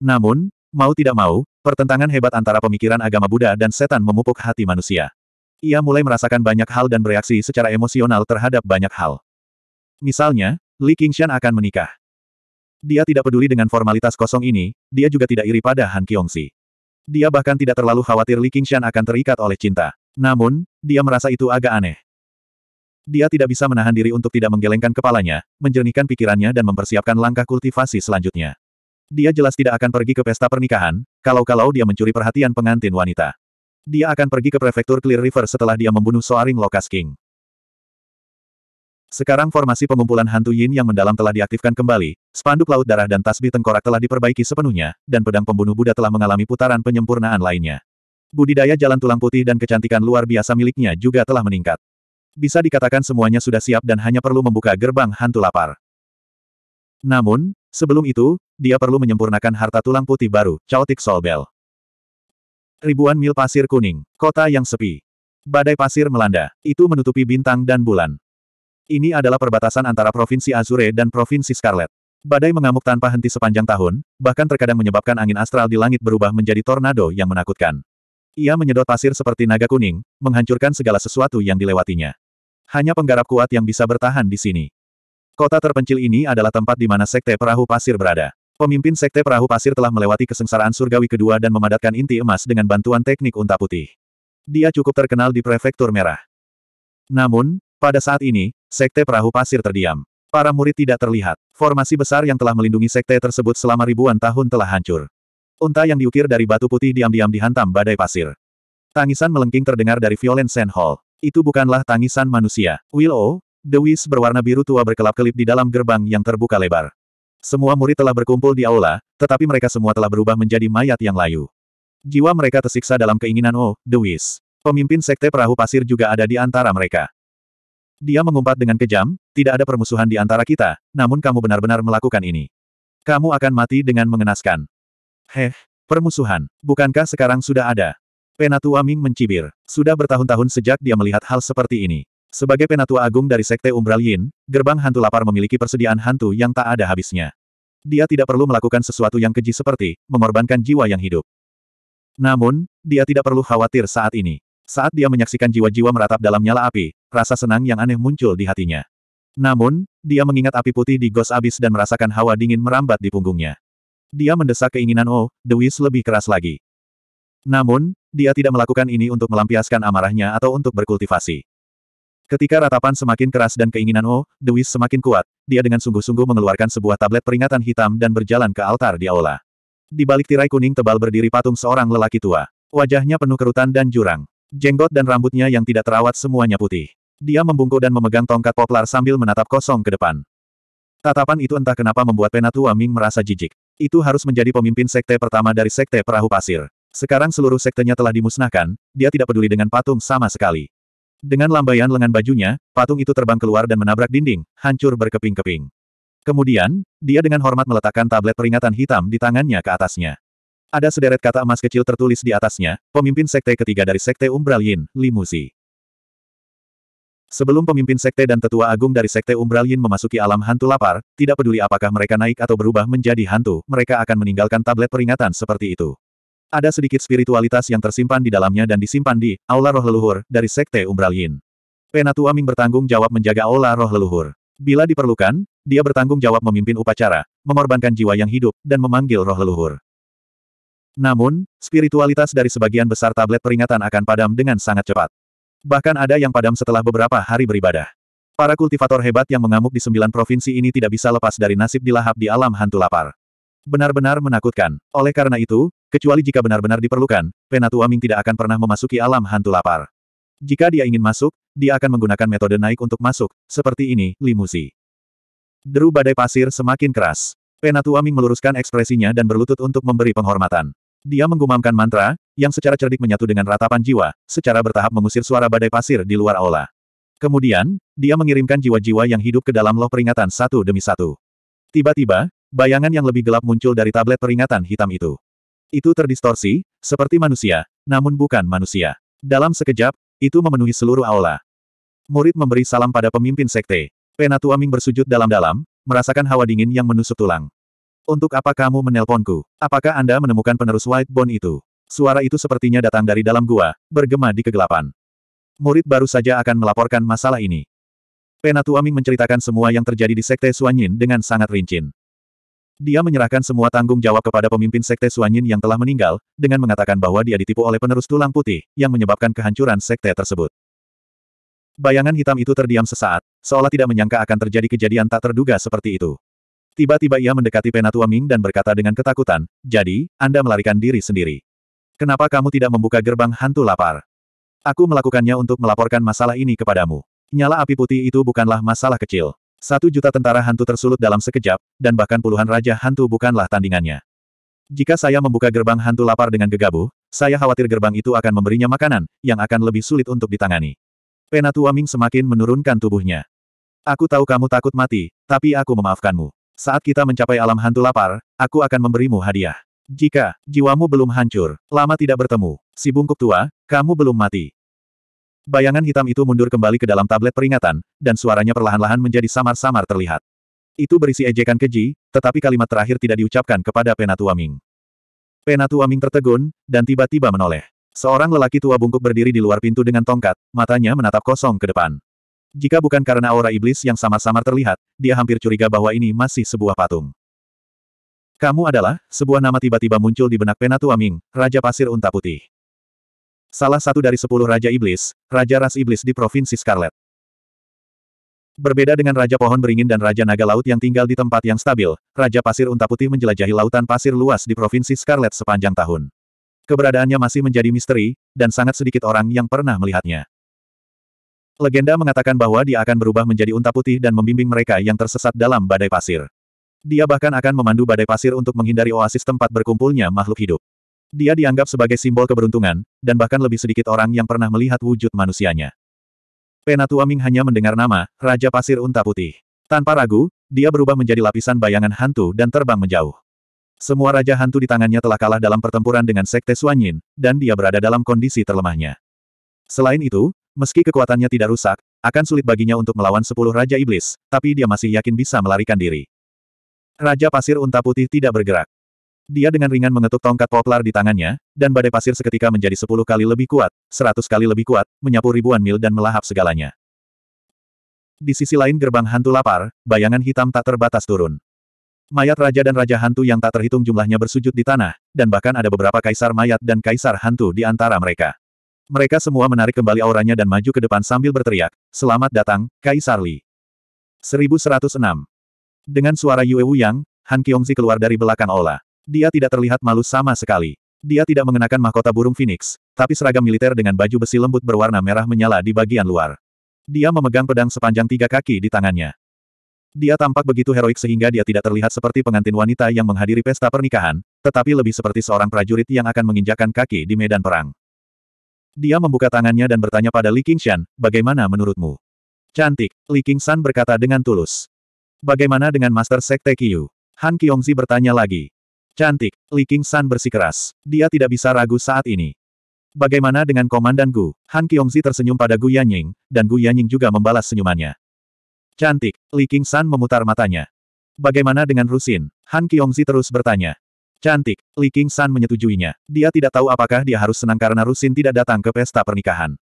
Namun, Mau tidak mau, pertentangan hebat antara pemikiran agama Buddha dan setan memupuk hati manusia. Ia mulai merasakan banyak hal dan bereaksi secara emosional terhadap banyak hal. Misalnya, Li Qingshan akan menikah. Dia tidak peduli dengan formalitas kosong ini, dia juga tidak iri pada Han Kiongsi. Dia bahkan tidak terlalu khawatir Li Qingshan akan terikat oleh cinta. Namun, dia merasa itu agak aneh. Dia tidak bisa menahan diri untuk tidak menggelengkan kepalanya, menjernihkan pikirannya dan mempersiapkan langkah kultivasi selanjutnya. Dia jelas tidak akan pergi ke pesta pernikahan, kalau-kalau dia mencuri perhatian pengantin wanita. Dia akan pergi ke prefektur Clear River setelah dia membunuh Soaring Lokas King. Sekarang formasi pengumpulan hantu yin yang mendalam telah diaktifkan kembali, spanduk laut darah dan tasbih tengkorak telah diperbaiki sepenuhnya, dan pedang pembunuh Buddha telah mengalami putaran penyempurnaan lainnya. Budidaya jalan tulang putih dan kecantikan luar biasa miliknya juga telah meningkat. Bisa dikatakan semuanya sudah siap dan hanya perlu membuka gerbang hantu lapar. Namun, sebelum itu, dia perlu menyempurnakan harta tulang putih baru, Chaotic Solbel. Ribuan mil pasir kuning, kota yang sepi. Badai pasir melanda, itu menutupi bintang dan bulan. Ini adalah perbatasan antara Provinsi Azure dan Provinsi Scarlet. Badai mengamuk tanpa henti sepanjang tahun, bahkan terkadang menyebabkan angin astral di langit berubah menjadi tornado yang menakutkan. Ia menyedot pasir seperti naga kuning, menghancurkan segala sesuatu yang dilewatinya. Hanya penggarap kuat yang bisa bertahan di sini. Kota terpencil ini adalah tempat di mana sekte perahu pasir berada. Pemimpin Sekte Perahu Pasir telah melewati kesengsaraan surgawi kedua dan memadatkan inti emas dengan bantuan teknik unta putih. Dia cukup terkenal di Prefektur Merah. Namun, pada saat ini, Sekte Perahu Pasir terdiam. Para murid tidak terlihat. Formasi besar yang telah melindungi sekte tersebut selama ribuan tahun telah hancur. Unta yang diukir dari batu putih diam-diam dihantam badai pasir. Tangisan melengking terdengar dari Violent Sand Hall. Itu bukanlah tangisan manusia. Willow, The Wiz berwarna biru tua berkelap-kelip di dalam gerbang yang terbuka lebar. Semua murid telah berkumpul di aula, tetapi mereka semua telah berubah menjadi mayat yang layu. Jiwa mereka tersiksa dalam keinginan Oh, The Pemimpin sekte perahu pasir juga ada di antara mereka. Dia mengumpat dengan kejam, tidak ada permusuhan di antara kita, namun kamu benar-benar melakukan ini. Kamu akan mati dengan mengenaskan. Heh, permusuhan, bukankah sekarang sudah ada? Penatua Ming mencibir. Sudah bertahun-tahun sejak dia melihat hal seperti ini. Sebagai penatua agung dari Sekte Umbral Yin, gerbang hantu lapar memiliki persediaan hantu yang tak ada habisnya. Dia tidak perlu melakukan sesuatu yang keji seperti mengorbankan jiwa yang hidup. Namun, dia tidak perlu khawatir saat ini. Saat dia menyaksikan jiwa-jiwa meratap dalam nyala api, rasa senang yang aneh muncul di hatinya. Namun, dia mengingat api putih di Gos Abyss dan merasakan hawa dingin merambat di punggungnya. Dia mendesak keinginan Oh, The lebih keras lagi. Namun, dia tidak melakukan ini untuk melampiaskan amarahnya atau untuk berkultivasi. Ketika ratapan semakin keras dan keinginan Oh, Dewis semakin kuat, dia dengan sungguh-sungguh mengeluarkan sebuah tablet peringatan hitam dan berjalan ke altar di aula. Di balik tirai kuning tebal berdiri patung seorang lelaki tua. Wajahnya penuh kerutan dan jurang. Jenggot dan rambutnya yang tidak terawat semuanya putih. Dia membungkuk dan memegang tongkat poplar sambil menatap kosong ke depan. Tatapan itu entah kenapa membuat Penatua Ming merasa jijik. Itu harus menjadi pemimpin sekte pertama dari sekte perahu pasir. Sekarang seluruh sektenya telah dimusnahkan, dia tidak peduli dengan patung sama sekali. Dengan lambaian lengan bajunya, patung itu terbang keluar dan menabrak dinding, hancur berkeping-keping. Kemudian, dia dengan hormat meletakkan tablet peringatan hitam di tangannya ke atasnya. Ada sederet kata emas kecil tertulis di atasnya, pemimpin sekte ketiga dari sekte Umbral Yin, Limusi. Sebelum pemimpin sekte dan tetua agung dari sekte Umbral Yin memasuki alam hantu lapar, tidak peduli apakah mereka naik atau berubah menjadi hantu, mereka akan meninggalkan tablet peringatan seperti itu. Ada sedikit spiritualitas yang tersimpan di dalamnya dan disimpan di Aula Roh Leluhur dari Sekte Umbral Yin. Penatua Ming bertanggung jawab menjaga Aula Roh Leluhur. Bila diperlukan, dia bertanggung jawab memimpin upacara, mengorbankan jiwa yang hidup, dan memanggil roh leluhur. Namun, spiritualitas dari sebagian besar tablet peringatan akan padam dengan sangat cepat. Bahkan ada yang padam setelah beberapa hari beribadah. Para kultivator hebat yang mengamuk di sembilan provinsi ini tidak bisa lepas dari nasib dilahap di alam hantu lapar. Benar-benar menakutkan. Oleh karena itu, kecuali jika benar-benar diperlukan, Penatua Ming tidak akan pernah memasuki alam hantu lapar. Jika dia ingin masuk, dia akan menggunakan metode naik untuk masuk, seperti ini, limusi. Deru badai pasir semakin keras. Penatua Ming meluruskan ekspresinya dan berlutut untuk memberi penghormatan. Dia menggumamkan mantra, yang secara cerdik menyatu dengan ratapan jiwa, secara bertahap mengusir suara badai pasir di luar aula. Kemudian, dia mengirimkan jiwa-jiwa yang hidup ke dalam loh peringatan satu demi satu. Tiba-tiba, Bayangan yang lebih gelap muncul dari tablet peringatan hitam itu. Itu terdistorsi, seperti manusia, namun bukan manusia. Dalam sekejap, itu memenuhi seluruh aula. Murid memberi salam pada pemimpin sekte. Penatua Ming bersujud dalam-dalam, merasakan hawa dingin yang menusuk tulang. Untuk apa kamu menelponku? Apakah Anda menemukan penerus White Bone itu? Suara itu sepertinya datang dari dalam gua, bergema di kegelapan. Murid baru saja akan melaporkan masalah ini. Penatua Ming menceritakan semua yang terjadi di Sekte Suanyin dengan sangat rincin. Dia menyerahkan semua tanggung jawab kepada pemimpin Sekte Suanyin yang telah meninggal, dengan mengatakan bahwa dia ditipu oleh penerus tulang putih, yang menyebabkan kehancuran Sekte tersebut. Bayangan hitam itu terdiam sesaat, seolah tidak menyangka akan terjadi kejadian tak terduga seperti itu. Tiba-tiba ia mendekati Penatua Ming dan berkata dengan ketakutan, jadi, Anda melarikan diri sendiri. Kenapa kamu tidak membuka gerbang hantu lapar? Aku melakukannya untuk melaporkan masalah ini kepadamu. Nyala api putih itu bukanlah masalah kecil. Satu juta tentara hantu tersulut dalam sekejap, dan bahkan puluhan raja hantu bukanlah tandingannya. Jika saya membuka gerbang hantu lapar dengan gegabah, saya khawatir gerbang itu akan memberinya makanan, yang akan lebih sulit untuk ditangani. Penatua Ming semakin menurunkan tubuhnya. Aku tahu kamu takut mati, tapi aku memaafkanmu. Saat kita mencapai alam hantu lapar, aku akan memberimu hadiah. Jika jiwamu belum hancur, lama tidak bertemu, si bungkuk tua, kamu belum mati. Bayangan hitam itu mundur kembali ke dalam tablet peringatan, dan suaranya perlahan-lahan menjadi samar-samar terlihat. Itu berisi ejekan keji, tetapi kalimat terakhir tidak diucapkan kepada Penatua Ming. Penatua Ming tertegun, dan tiba-tiba menoleh. Seorang lelaki tua bungkuk berdiri di luar pintu dengan tongkat, matanya menatap kosong ke depan. Jika bukan karena aura iblis yang samar-samar terlihat, dia hampir curiga bahwa ini masih sebuah patung. Kamu adalah, sebuah nama tiba-tiba muncul di benak Penatua Ming, Raja Pasir Unta Putih. Salah satu dari sepuluh Raja Iblis, Raja Ras Iblis di Provinsi Scarlet. Berbeda dengan Raja Pohon Beringin dan Raja Naga Laut yang tinggal di tempat yang stabil, Raja Pasir Unta Putih menjelajahi lautan pasir luas di Provinsi Scarlet sepanjang tahun. Keberadaannya masih menjadi misteri, dan sangat sedikit orang yang pernah melihatnya. Legenda mengatakan bahwa dia akan berubah menjadi unta putih dan membimbing mereka yang tersesat dalam badai pasir. Dia bahkan akan memandu badai pasir untuk menghindari oasis tempat berkumpulnya makhluk hidup. Dia dianggap sebagai simbol keberuntungan, dan bahkan lebih sedikit orang yang pernah melihat wujud manusianya. Penatua Ming hanya mendengar nama, Raja Pasir Unta Putih. Tanpa ragu, dia berubah menjadi lapisan bayangan hantu dan terbang menjauh. Semua raja hantu di tangannya telah kalah dalam pertempuran dengan Sekte Suanyin, dan dia berada dalam kondisi terlemahnya. Selain itu, meski kekuatannya tidak rusak, akan sulit baginya untuk melawan sepuluh raja iblis, tapi dia masih yakin bisa melarikan diri. Raja Pasir Unta Putih tidak bergerak. Dia dengan ringan mengetuk tongkat poplar di tangannya, dan badai pasir seketika menjadi sepuluh kali lebih kuat, seratus kali lebih kuat, menyapu ribuan mil dan melahap segalanya. Di sisi lain gerbang hantu lapar, bayangan hitam tak terbatas turun. Mayat raja dan raja hantu yang tak terhitung jumlahnya bersujud di tanah, dan bahkan ada beberapa kaisar mayat dan kaisar hantu di antara mereka. Mereka semua menarik kembali auranya dan maju ke depan sambil berteriak, Selamat datang, Kaisar Li. 1106. Dengan suara Yue Wu Yang, Han Kiongzi keluar dari belakang Ola. Dia tidak terlihat malu sama sekali. Dia tidak mengenakan mahkota burung Phoenix, tapi seragam militer dengan baju besi lembut berwarna merah menyala di bagian luar. Dia memegang pedang sepanjang tiga kaki di tangannya. Dia tampak begitu heroik sehingga dia tidak terlihat seperti pengantin wanita yang menghadiri pesta pernikahan, tetapi lebih seperti seorang prajurit yang akan menginjakan kaki di medan perang. Dia membuka tangannya dan bertanya pada Li Qingshan, bagaimana menurutmu? Cantik, Li Qingshan berkata dengan tulus. Bagaimana dengan Master Sekte Qiyu? Han Qiongzi bertanya lagi. Cantik, Li King San bersikeras. Dia tidak bisa ragu saat ini. Bagaimana dengan Komandan Gu? Han Qiongzi tersenyum pada Gu Yanying, dan Gu Yanying juga membalas senyumannya. Cantik, Li King San memutar matanya. Bagaimana dengan Rusin? Han Qiongzi terus bertanya. Cantik, Li King San menyetujuinya. Dia tidak tahu apakah dia harus senang karena Rusin tidak datang ke pesta pernikahan.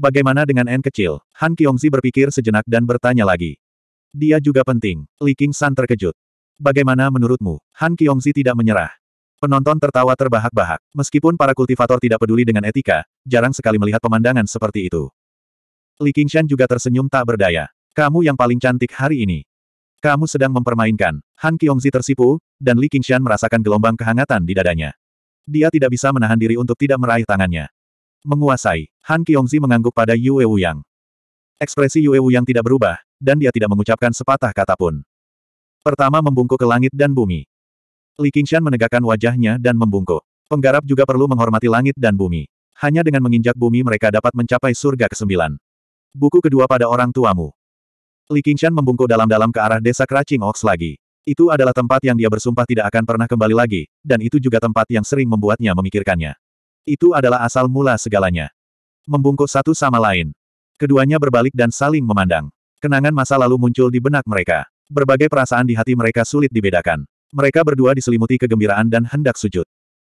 Bagaimana dengan N kecil? Han Qiongzi berpikir sejenak dan bertanya lagi. Dia juga penting. Li King San terkejut. Bagaimana menurutmu? Han Kiongzi tidak menyerah. Penonton tertawa terbahak-bahak. Meskipun para kultivator tidak peduli dengan etika, jarang sekali melihat pemandangan seperti itu. Li Qingshan juga tersenyum tak berdaya. Kamu yang paling cantik hari ini. Kamu sedang mempermainkan. Han Kiongzi tersipu, dan Li Qingshan merasakan gelombang kehangatan di dadanya. Dia tidak bisa menahan diri untuk tidak meraih tangannya. Menguasai, Han Kiongzi mengangguk pada Yue Wuyang. Ekspresi Yue Wuyang tidak berubah, dan dia tidak mengucapkan sepatah kata pun. Pertama membungkuk ke langit dan bumi. Li Qingshan menegakkan wajahnya dan membungkuk. Penggarap juga perlu menghormati langit dan bumi. Hanya dengan menginjak bumi mereka dapat mencapai surga kesembilan. Buku kedua pada orang tuamu. Li Qingshan membungkuk dalam-dalam ke arah desa Kracing Ox lagi. Itu adalah tempat yang dia bersumpah tidak akan pernah kembali lagi, dan itu juga tempat yang sering membuatnya memikirkannya. Itu adalah asal mula segalanya. Membungkuk satu sama lain. Keduanya berbalik dan saling memandang. Kenangan masa lalu muncul di benak mereka. Berbagai perasaan di hati mereka sulit dibedakan. Mereka berdua diselimuti kegembiraan dan hendak sujud.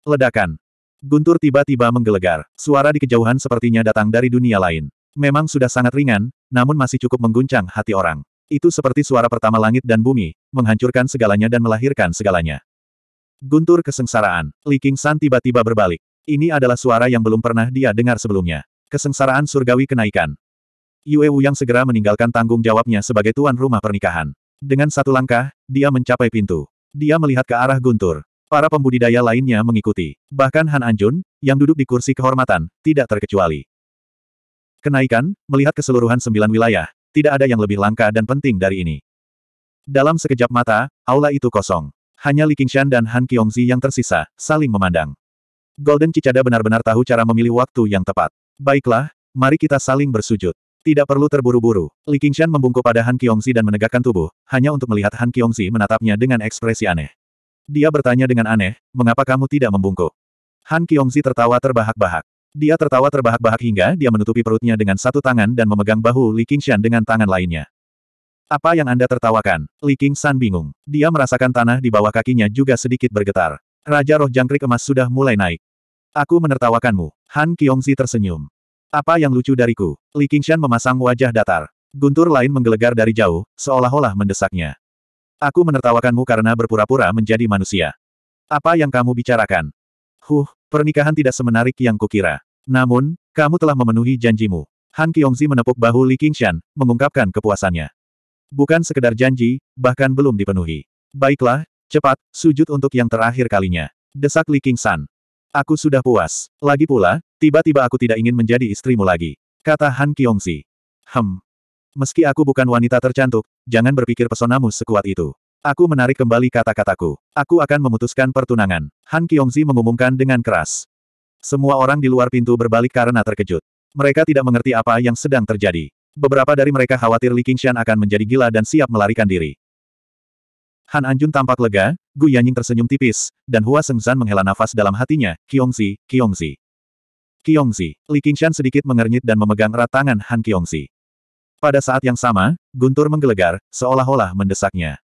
Ledakan. Guntur tiba-tiba menggelegar. Suara di kejauhan sepertinya datang dari dunia lain. Memang sudah sangat ringan, namun masih cukup mengguncang hati orang. Itu seperti suara pertama langit dan bumi, menghancurkan segalanya dan melahirkan segalanya. Guntur kesengsaraan. Li King San tiba-tiba berbalik. Ini adalah suara yang belum pernah dia dengar sebelumnya. Kesengsaraan surgawi kenaikan. Yue Wu yang segera meninggalkan tanggung jawabnya sebagai tuan rumah pernikahan. Dengan satu langkah, dia mencapai pintu. Dia melihat ke arah Guntur. Para pembudidaya lainnya mengikuti. Bahkan Han Anjun, yang duduk di kursi kehormatan, tidak terkecuali. Kenaikan, melihat keseluruhan sembilan wilayah, tidak ada yang lebih langka dan penting dari ini. Dalam sekejap mata, aula itu kosong. Hanya Li Qingshan dan Han Qiongzi yang tersisa, saling memandang. Golden Cicada benar-benar tahu cara memilih waktu yang tepat. Baiklah, mari kita saling bersujud. Tidak perlu terburu-buru, Li Qingshan membungkuk pada Han Kiongsi dan menegakkan tubuh, hanya untuk melihat Han Kiongsi menatapnya dengan ekspresi aneh. Dia bertanya dengan aneh, mengapa kamu tidak membungkuk? Han Kiongsi tertawa terbahak-bahak. Dia tertawa terbahak-bahak hingga dia menutupi perutnya dengan satu tangan dan memegang bahu Li Qingshan dengan tangan lainnya. Apa yang Anda tertawakan? Li Qingshan bingung. Dia merasakan tanah di bawah kakinya juga sedikit bergetar. Raja roh jangkrik emas sudah mulai naik. Aku menertawakanmu. Han Kiongsi tersenyum. Apa yang lucu dariku? Li Qingshan memasang wajah datar. Guntur lain menggelegar dari jauh, seolah-olah mendesaknya. Aku menertawakanmu karena berpura-pura menjadi manusia. Apa yang kamu bicarakan? Huh, pernikahan tidak semenarik yang kukira. Namun, kamu telah memenuhi janjimu. Han Kiongzi menepuk bahu Li Qingshan, mengungkapkan kepuasannya. Bukan sekedar janji, bahkan belum dipenuhi. Baiklah, cepat, sujud untuk yang terakhir kalinya. Desak Li Qingshan. Aku sudah puas. Lagi pula, Tiba-tiba aku tidak ingin menjadi istrimu lagi. Kata Han Si. Hem. Meski aku bukan wanita tercantik, jangan berpikir pesonamu sekuat itu. Aku menarik kembali kata-kataku. Aku akan memutuskan pertunangan. Han Kyongzi mengumumkan dengan keras. Semua orang di luar pintu berbalik karena terkejut. Mereka tidak mengerti apa yang sedang terjadi. Beberapa dari mereka khawatir Li Qingshan akan menjadi gila dan siap melarikan diri. Han Anjun tampak lega, Gu Yanying tersenyum tipis, dan Hua Sengzan menghela nafas dalam hatinya, Kyongzi, Kyongzi. Kiongzi, Li Qingshan sedikit mengernyit dan memegang erat tangan Han Kiongzi. Pada saat yang sama, Guntur menggelegar, seolah-olah mendesaknya.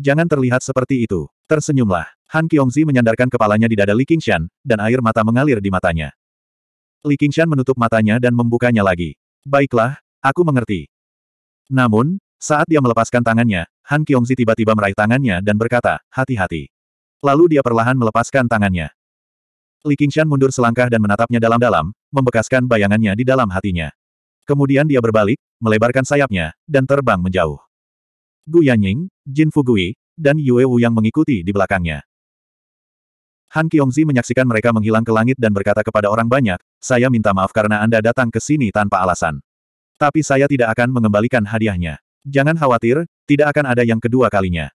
Jangan terlihat seperti itu. Tersenyumlah. Han Kiongzi menyandarkan kepalanya di dada Li Qingshan, dan air mata mengalir di matanya. Li Qingshan menutup matanya dan membukanya lagi. Baiklah, aku mengerti. Namun, saat dia melepaskan tangannya, Han Kiongzi tiba-tiba meraih tangannya dan berkata, hati-hati. Lalu dia perlahan melepaskan tangannya. Li Qingshan mundur selangkah dan menatapnya dalam-dalam, membekaskan bayangannya di dalam hatinya. Kemudian dia berbalik, melebarkan sayapnya, dan terbang menjauh. Gu Yanying, Jin Fugui, dan Yue Wu yang mengikuti di belakangnya. Han Kiongzi menyaksikan mereka menghilang ke langit dan berkata kepada orang banyak, saya minta maaf karena Anda datang ke sini tanpa alasan. Tapi saya tidak akan mengembalikan hadiahnya. Jangan khawatir, tidak akan ada yang kedua kalinya.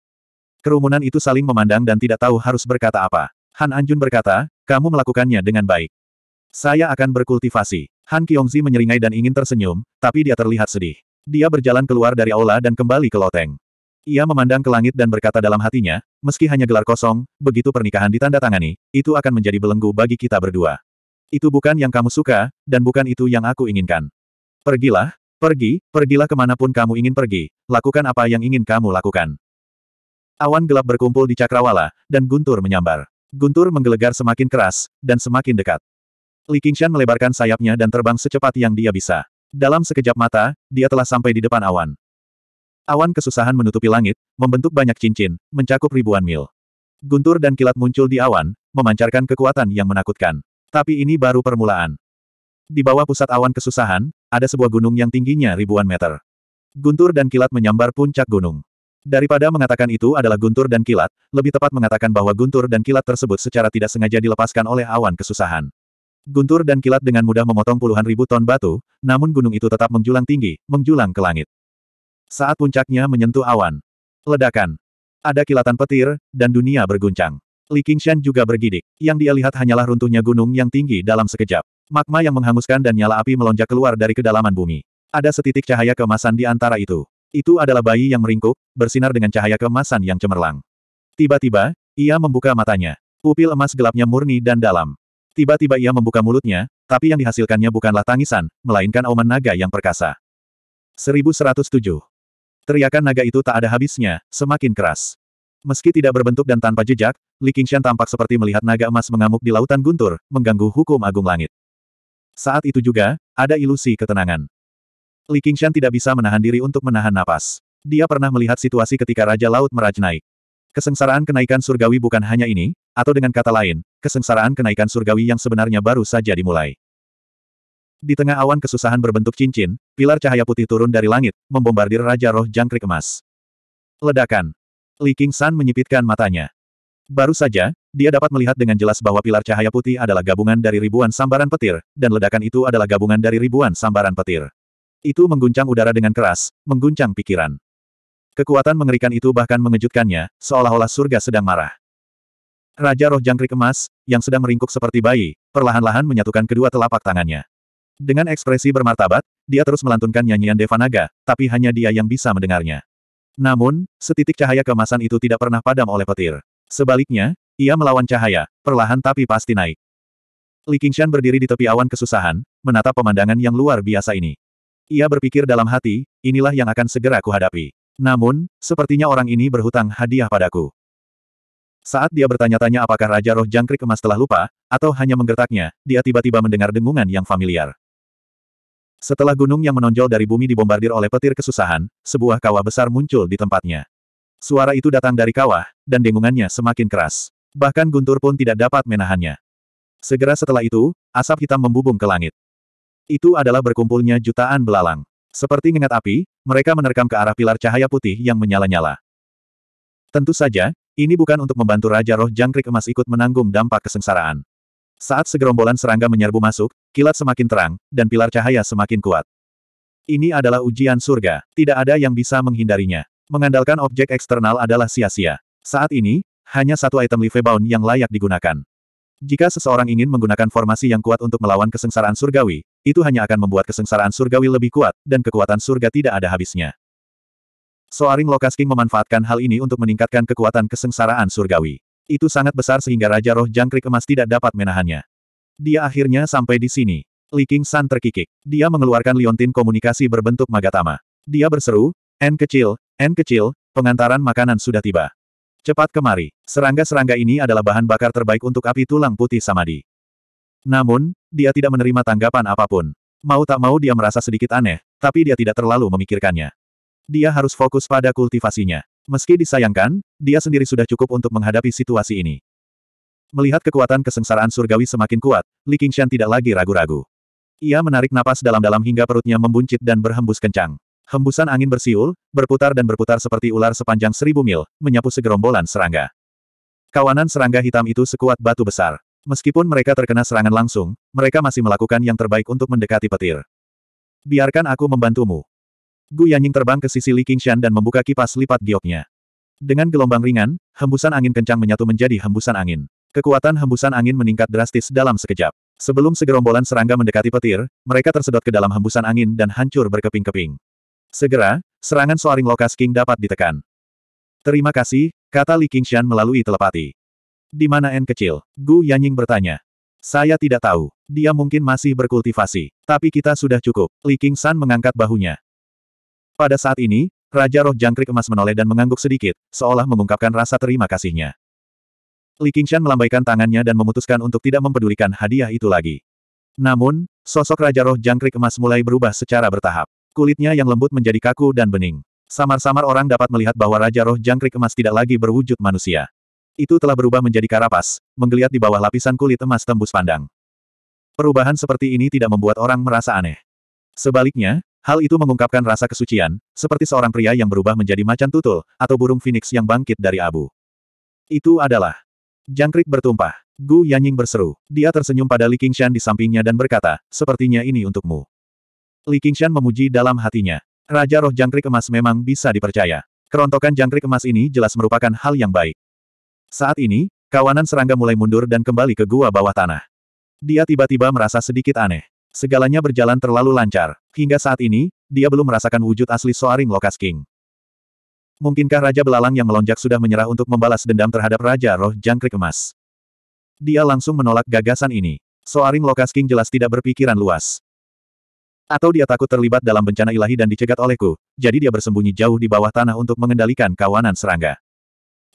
Kerumunan itu saling memandang dan tidak tahu harus berkata apa. Han Anjun berkata, kamu melakukannya dengan baik. Saya akan berkultivasi. Han Kyongzi menyeringai dan ingin tersenyum, tapi dia terlihat sedih. Dia berjalan keluar dari aula dan kembali ke loteng. Ia memandang ke langit dan berkata dalam hatinya, meski hanya gelar kosong, begitu pernikahan ditandatangani, itu akan menjadi belenggu bagi kita berdua. Itu bukan yang kamu suka, dan bukan itu yang aku inginkan. Pergilah, pergi, pergilah kemanapun kamu ingin pergi, lakukan apa yang ingin kamu lakukan. Awan gelap berkumpul di cakrawala, dan guntur menyambar. Guntur menggelegar semakin keras, dan semakin dekat. Li Qingshan melebarkan sayapnya dan terbang secepat yang dia bisa. Dalam sekejap mata, dia telah sampai di depan awan. Awan kesusahan menutupi langit, membentuk banyak cincin, mencakup ribuan mil. Guntur dan kilat muncul di awan, memancarkan kekuatan yang menakutkan. Tapi ini baru permulaan. Di bawah pusat awan kesusahan, ada sebuah gunung yang tingginya ribuan meter. Guntur dan kilat menyambar puncak gunung. Daripada mengatakan itu adalah guntur dan kilat, lebih tepat mengatakan bahwa guntur dan kilat tersebut secara tidak sengaja dilepaskan oleh awan kesusahan. Guntur dan kilat dengan mudah memotong puluhan ribu ton batu, namun gunung itu tetap menjulang tinggi, menjulang ke langit. Saat puncaknya menyentuh awan. Ledakan. Ada kilatan petir, dan dunia berguncang. Li Qingshan juga bergidik. Yang dia lihat hanyalah runtuhnya gunung yang tinggi dalam sekejap. Magma yang menghanguskan dan nyala api melonjak keluar dari kedalaman bumi. Ada setitik cahaya kemasan di antara itu. Itu adalah bayi yang meringkuk, bersinar dengan cahaya kemasan yang cemerlang. Tiba-tiba, ia membuka matanya. Pupil emas gelapnya murni dan dalam. Tiba-tiba ia membuka mulutnya, tapi yang dihasilkannya bukanlah tangisan, melainkan auman naga yang perkasa. 1107. Teriakan naga itu tak ada habisnya, semakin keras. Meski tidak berbentuk dan tanpa jejak, Li Qingshan tampak seperti melihat naga emas mengamuk di lautan guntur, mengganggu hukum agung langit. Saat itu juga, ada ilusi ketenangan. Li Qingshan tidak bisa menahan diri untuk menahan napas. Dia pernah melihat situasi ketika Raja Laut Meraj naik. Kesengsaraan kenaikan surgawi bukan hanya ini, atau dengan kata lain, kesengsaraan kenaikan surgawi yang sebenarnya baru saja dimulai. Di tengah awan kesusahan berbentuk cincin, pilar cahaya putih turun dari langit, membombardir Raja Roh Jangkrik Emas. Ledakan. Li Qingshan menyipitkan matanya. Baru saja, dia dapat melihat dengan jelas bahwa pilar cahaya putih adalah gabungan dari ribuan sambaran petir, dan ledakan itu adalah gabungan dari ribuan sambaran petir. Itu mengguncang udara dengan keras, mengguncang pikiran. Kekuatan mengerikan itu bahkan mengejutkannya, seolah-olah surga sedang marah. Raja roh jangkrik emas, yang sedang meringkuk seperti bayi, perlahan-lahan menyatukan kedua telapak tangannya. Dengan ekspresi bermartabat, dia terus melantunkan nyanyian Devanaga, tapi hanya dia yang bisa mendengarnya. Namun, setitik cahaya kemasan itu tidak pernah padam oleh petir. Sebaliknya, ia melawan cahaya, perlahan tapi pasti naik. Li Qingshan berdiri di tepi awan kesusahan, menatap pemandangan yang luar biasa ini. Ia berpikir dalam hati, inilah yang akan segera kuhadapi. Namun, sepertinya orang ini berhutang hadiah padaku. Saat dia bertanya-tanya apakah Raja Roh Jangkrik Emas telah lupa, atau hanya menggertaknya, dia tiba-tiba mendengar dengungan yang familiar. Setelah gunung yang menonjol dari bumi dibombardir oleh petir kesusahan, sebuah kawah besar muncul di tempatnya. Suara itu datang dari kawah, dan dengungannya semakin keras. Bahkan guntur pun tidak dapat menahannya. Segera setelah itu, asap hitam membubung ke langit. Itu adalah berkumpulnya jutaan belalang. Seperti ngengat api, mereka menerkam ke arah pilar cahaya putih yang menyala-nyala. Tentu saja, ini bukan untuk membantu Raja Roh Jangkrik Emas ikut menanggung dampak kesengsaraan. Saat segerombolan serangga menyerbu masuk, kilat semakin terang, dan pilar cahaya semakin kuat. Ini adalah ujian surga, tidak ada yang bisa menghindarinya. Mengandalkan objek eksternal adalah sia-sia. Saat ini, hanya satu item Livebound yang layak digunakan. Jika seseorang ingin menggunakan formasi yang kuat untuk melawan kesengsaraan surgawi, itu hanya akan membuat kesengsaraan surgawi lebih kuat, dan kekuatan surga tidak ada habisnya. Soaring Lokas King memanfaatkan hal ini untuk meningkatkan kekuatan kesengsaraan surgawi. Itu sangat besar sehingga Raja Roh Jangkrik Emas tidak dapat menahannya. Dia akhirnya sampai di sini. Li King San terkikik. Dia mengeluarkan liontin komunikasi berbentuk magatama. Dia berseru, N kecil, N kecil, pengantaran makanan sudah tiba. Cepat kemari. Serangga-serangga ini adalah bahan bakar terbaik untuk api tulang putih Samadi. Namun, dia tidak menerima tanggapan apapun. Mau tak mau dia merasa sedikit aneh, tapi dia tidak terlalu memikirkannya. Dia harus fokus pada kultivasinya. Meski disayangkan, dia sendiri sudah cukup untuk menghadapi situasi ini. Melihat kekuatan kesengsaraan surgawi semakin kuat, Li Qingshan tidak lagi ragu-ragu. Ia menarik napas dalam-dalam hingga perutnya membuncit dan berhembus kencang. Hembusan angin bersiul, berputar dan berputar seperti ular sepanjang seribu mil, menyapu segerombolan serangga. Kawanan serangga hitam itu sekuat batu besar. Meskipun mereka terkena serangan langsung, mereka masih melakukan yang terbaik untuk mendekati petir. Biarkan aku membantumu. Gu Yanying terbang ke sisi Li Qingshan dan membuka kipas lipat gioknya. Dengan gelombang ringan, hembusan angin kencang menyatu menjadi hembusan angin. Kekuatan hembusan angin meningkat drastis dalam sekejap. Sebelum segerombolan serangga mendekati petir, mereka tersedot ke dalam hembusan angin dan hancur berkeping-keping. Segera, serangan Soaring Lokas King dapat ditekan. Terima kasih, kata Li Qingshan melalui telepati. Di mana N kecil? Gu Yanying bertanya. Saya tidak tahu. Dia mungkin masih berkultivasi. Tapi kita sudah cukup. Li King San mengangkat bahunya. Pada saat ini, Raja Roh Jangkrik Emas menoleh dan mengangguk sedikit, seolah mengungkapkan rasa terima kasihnya. Li Qingshan melambaikan tangannya dan memutuskan untuk tidak mempedulikan hadiah itu lagi. Namun, sosok Raja Roh Jangkrik Emas mulai berubah secara bertahap. Kulitnya yang lembut menjadi kaku dan bening. Samar-samar orang dapat melihat bahwa Raja Roh Jangkrik Emas tidak lagi berwujud manusia itu telah berubah menjadi karapas, menggeliat di bawah lapisan kulit emas tembus pandang. Perubahan seperti ini tidak membuat orang merasa aneh. Sebaliknya, hal itu mengungkapkan rasa kesucian, seperti seorang pria yang berubah menjadi macan tutul, atau burung phoenix yang bangkit dari abu. Itu adalah jangkrik bertumpah. Gu Yanying berseru. Dia tersenyum pada Li Qingshan di sampingnya dan berkata, sepertinya ini untukmu. Li Qingshan memuji dalam hatinya. Raja roh jangkrik emas memang bisa dipercaya. Kerontokan jangkrik emas ini jelas merupakan hal yang baik. Saat ini, kawanan serangga mulai mundur dan kembali ke gua bawah tanah. Dia tiba-tiba merasa sedikit aneh. Segalanya berjalan terlalu lancar. Hingga saat ini, dia belum merasakan wujud asli Soaring Lokas King. Mungkinkah Raja Belalang yang melonjak sudah menyerah untuk membalas dendam terhadap Raja Roh Jangkrik Emas? Dia langsung menolak gagasan ini. Soaring Lokas King jelas tidak berpikiran luas. Atau dia takut terlibat dalam bencana ilahi dan dicegat olehku, jadi dia bersembunyi jauh di bawah tanah untuk mengendalikan kawanan serangga.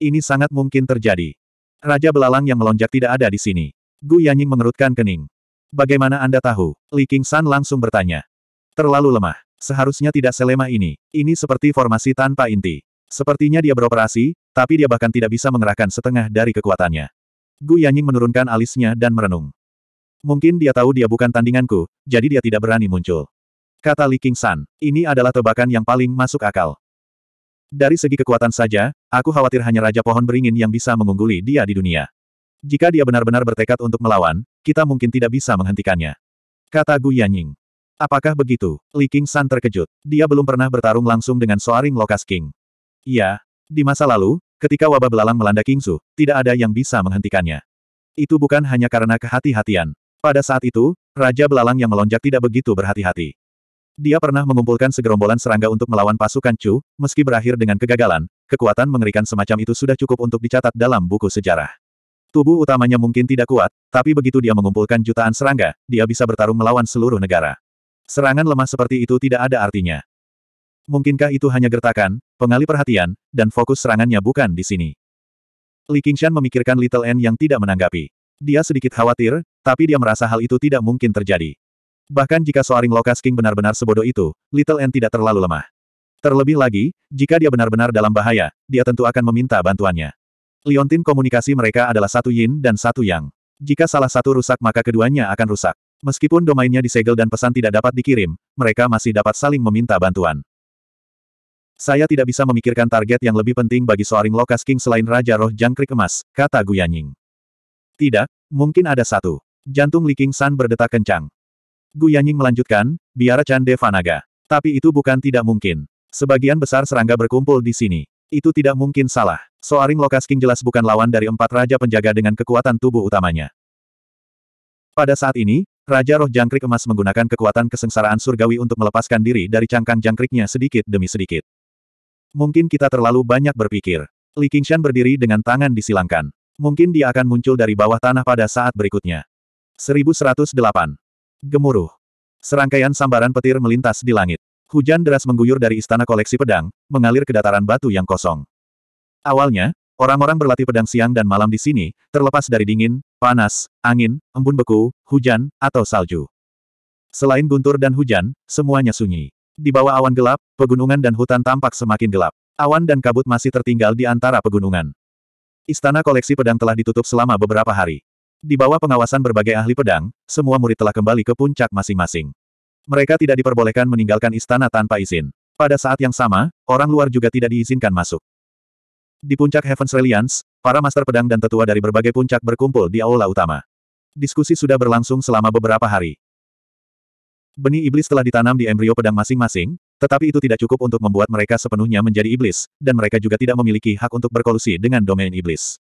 Ini sangat mungkin terjadi. Raja belalang yang melonjak tidak ada di sini. Gu Yanying mengerutkan kening. Bagaimana Anda tahu? Li King San langsung bertanya. Terlalu lemah. Seharusnya tidak selemah ini. Ini seperti formasi tanpa inti. Sepertinya dia beroperasi, tapi dia bahkan tidak bisa mengerahkan setengah dari kekuatannya. Gu Yanying menurunkan alisnya dan merenung. Mungkin dia tahu dia bukan tandinganku, jadi dia tidak berani muncul. Kata Li King San, ini adalah tebakan yang paling masuk akal. Dari segi kekuatan saja, aku khawatir hanya Raja Pohon Beringin yang bisa mengungguli dia di dunia. Jika dia benar-benar bertekad untuk melawan, kita mungkin tidak bisa menghentikannya. Kata Gu Yanying. Apakah begitu? Li King San terkejut. Dia belum pernah bertarung langsung dengan Soaring Lokas King. Iya. Di masa lalu, ketika wabah belalang melanda Kingsu, tidak ada yang bisa menghentikannya. Itu bukan hanya karena kehati-hatian. Pada saat itu, Raja Belalang yang melonjak tidak begitu berhati-hati. Dia pernah mengumpulkan segerombolan serangga untuk melawan pasukan Chu, meski berakhir dengan kegagalan, kekuatan mengerikan semacam itu sudah cukup untuk dicatat dalam buku sejarah. Tubuh utamanya mungkin tidak kuat, tapi begitu dia mengumpulkan jutaan serangga, dia bisa bertarung melawan seluruh negara. Serangan lemah seperti itu tidak ada artinya. Mungkinkah itu hanya gertakan, pengali perhatian, dan fokus serangannya bukan di sini. Li Qingshan memikirkan Little N yang tidak menanggapi. Dia sedikit khawatir, tapi dia merasa hal itu tidak mungkin terjadi. Bahkan jika Soaring Lokas King benar-benar sebodoh itu, Little N tidak terlalu lemah. Terlebih lagi, jika dia benar-benar dalam bahaya, dia tentu akan meminta bantuannya. Liontin komunikasi mereka adalah satu yin dan satu yang. Jika salah satu rusak maka keduanya akan rusak. Meskipun domainnya disegel dan pesan tidak dapat dikirim, mereka masih dapat saling meminta bantuan. Saya tidak bisa memikirkan target yang lebih penting bagi Soaring Lokas King selain Raja Roh Jangkrik Emas, kata Guyanying. Tidak, mungkin ada satu. Jantung Li King San berdetak kencang. Gu Yanying melanjutkan, biara Chan Devanaga. Tapi itu bukan tidak mungkin. Sebagian besar serangga berkumpul di sini. Itu tidak mungkin salah. Soaring Lokas King jelas bukan lawan dari empat raja penjaga dengan kekuatan tubuh utamanya. Pada saat ini, Raja Roh Jangkrik Emas menggunakan kekuatan kesengsaraan surgawi untuk melepaskan diri dari cangkang jangkriknya sedikit demi sedikit. Mungkin kita terlalu banyak berpikir. Li Qingshan berdiri dengan tangan disilangkan. Mungkin dia akan muncul dari bawah tanah pada saat berikutnya. 1108. Gemuruh. Serangkaian sambaran petir melintas di langit. Hujan deras mengguyur dari istana koleksi pedang, mengalir ke dataran batu yang kosong. Awalnya, orang-orang berlatih pedang siang dan malam di sini, terlepas dari dingin, panas, angin, embun beku, hujan, atau salju. Selain guntur dan hujan, semuanya sunyi. Di bawah awan gelap, pegunungan dan hutan tampak semakin gelap. Awan dan kabut masih tertinggal di antara pegunungan. Istana koleksi pedang telah ditutup selama beberapa hari. Di bawah pengawasan berbagai ahli pedang, semua murid telah kembali ke puncak masing-masing. Mereka tidak diperbolehkan meninggalkan istana tanpa izin. Pada saat yang sama, orang luar juga tidak diizinkan masuk. Di puncak Heaven's Reliance, para master pedang dan tetua dari berbagai puncak berkumpul di aula utama. Diskusi sudah berlangsung selama beberapa hari. Benih iblis telah ditanam di embrio pedang masing-masing, tetapi itu tidak cukup untuk membuat mereka sepenuhnya menjadi iblis, dan mereka juga tidak memiliki hak untuk berkolusi dengan domain iblis.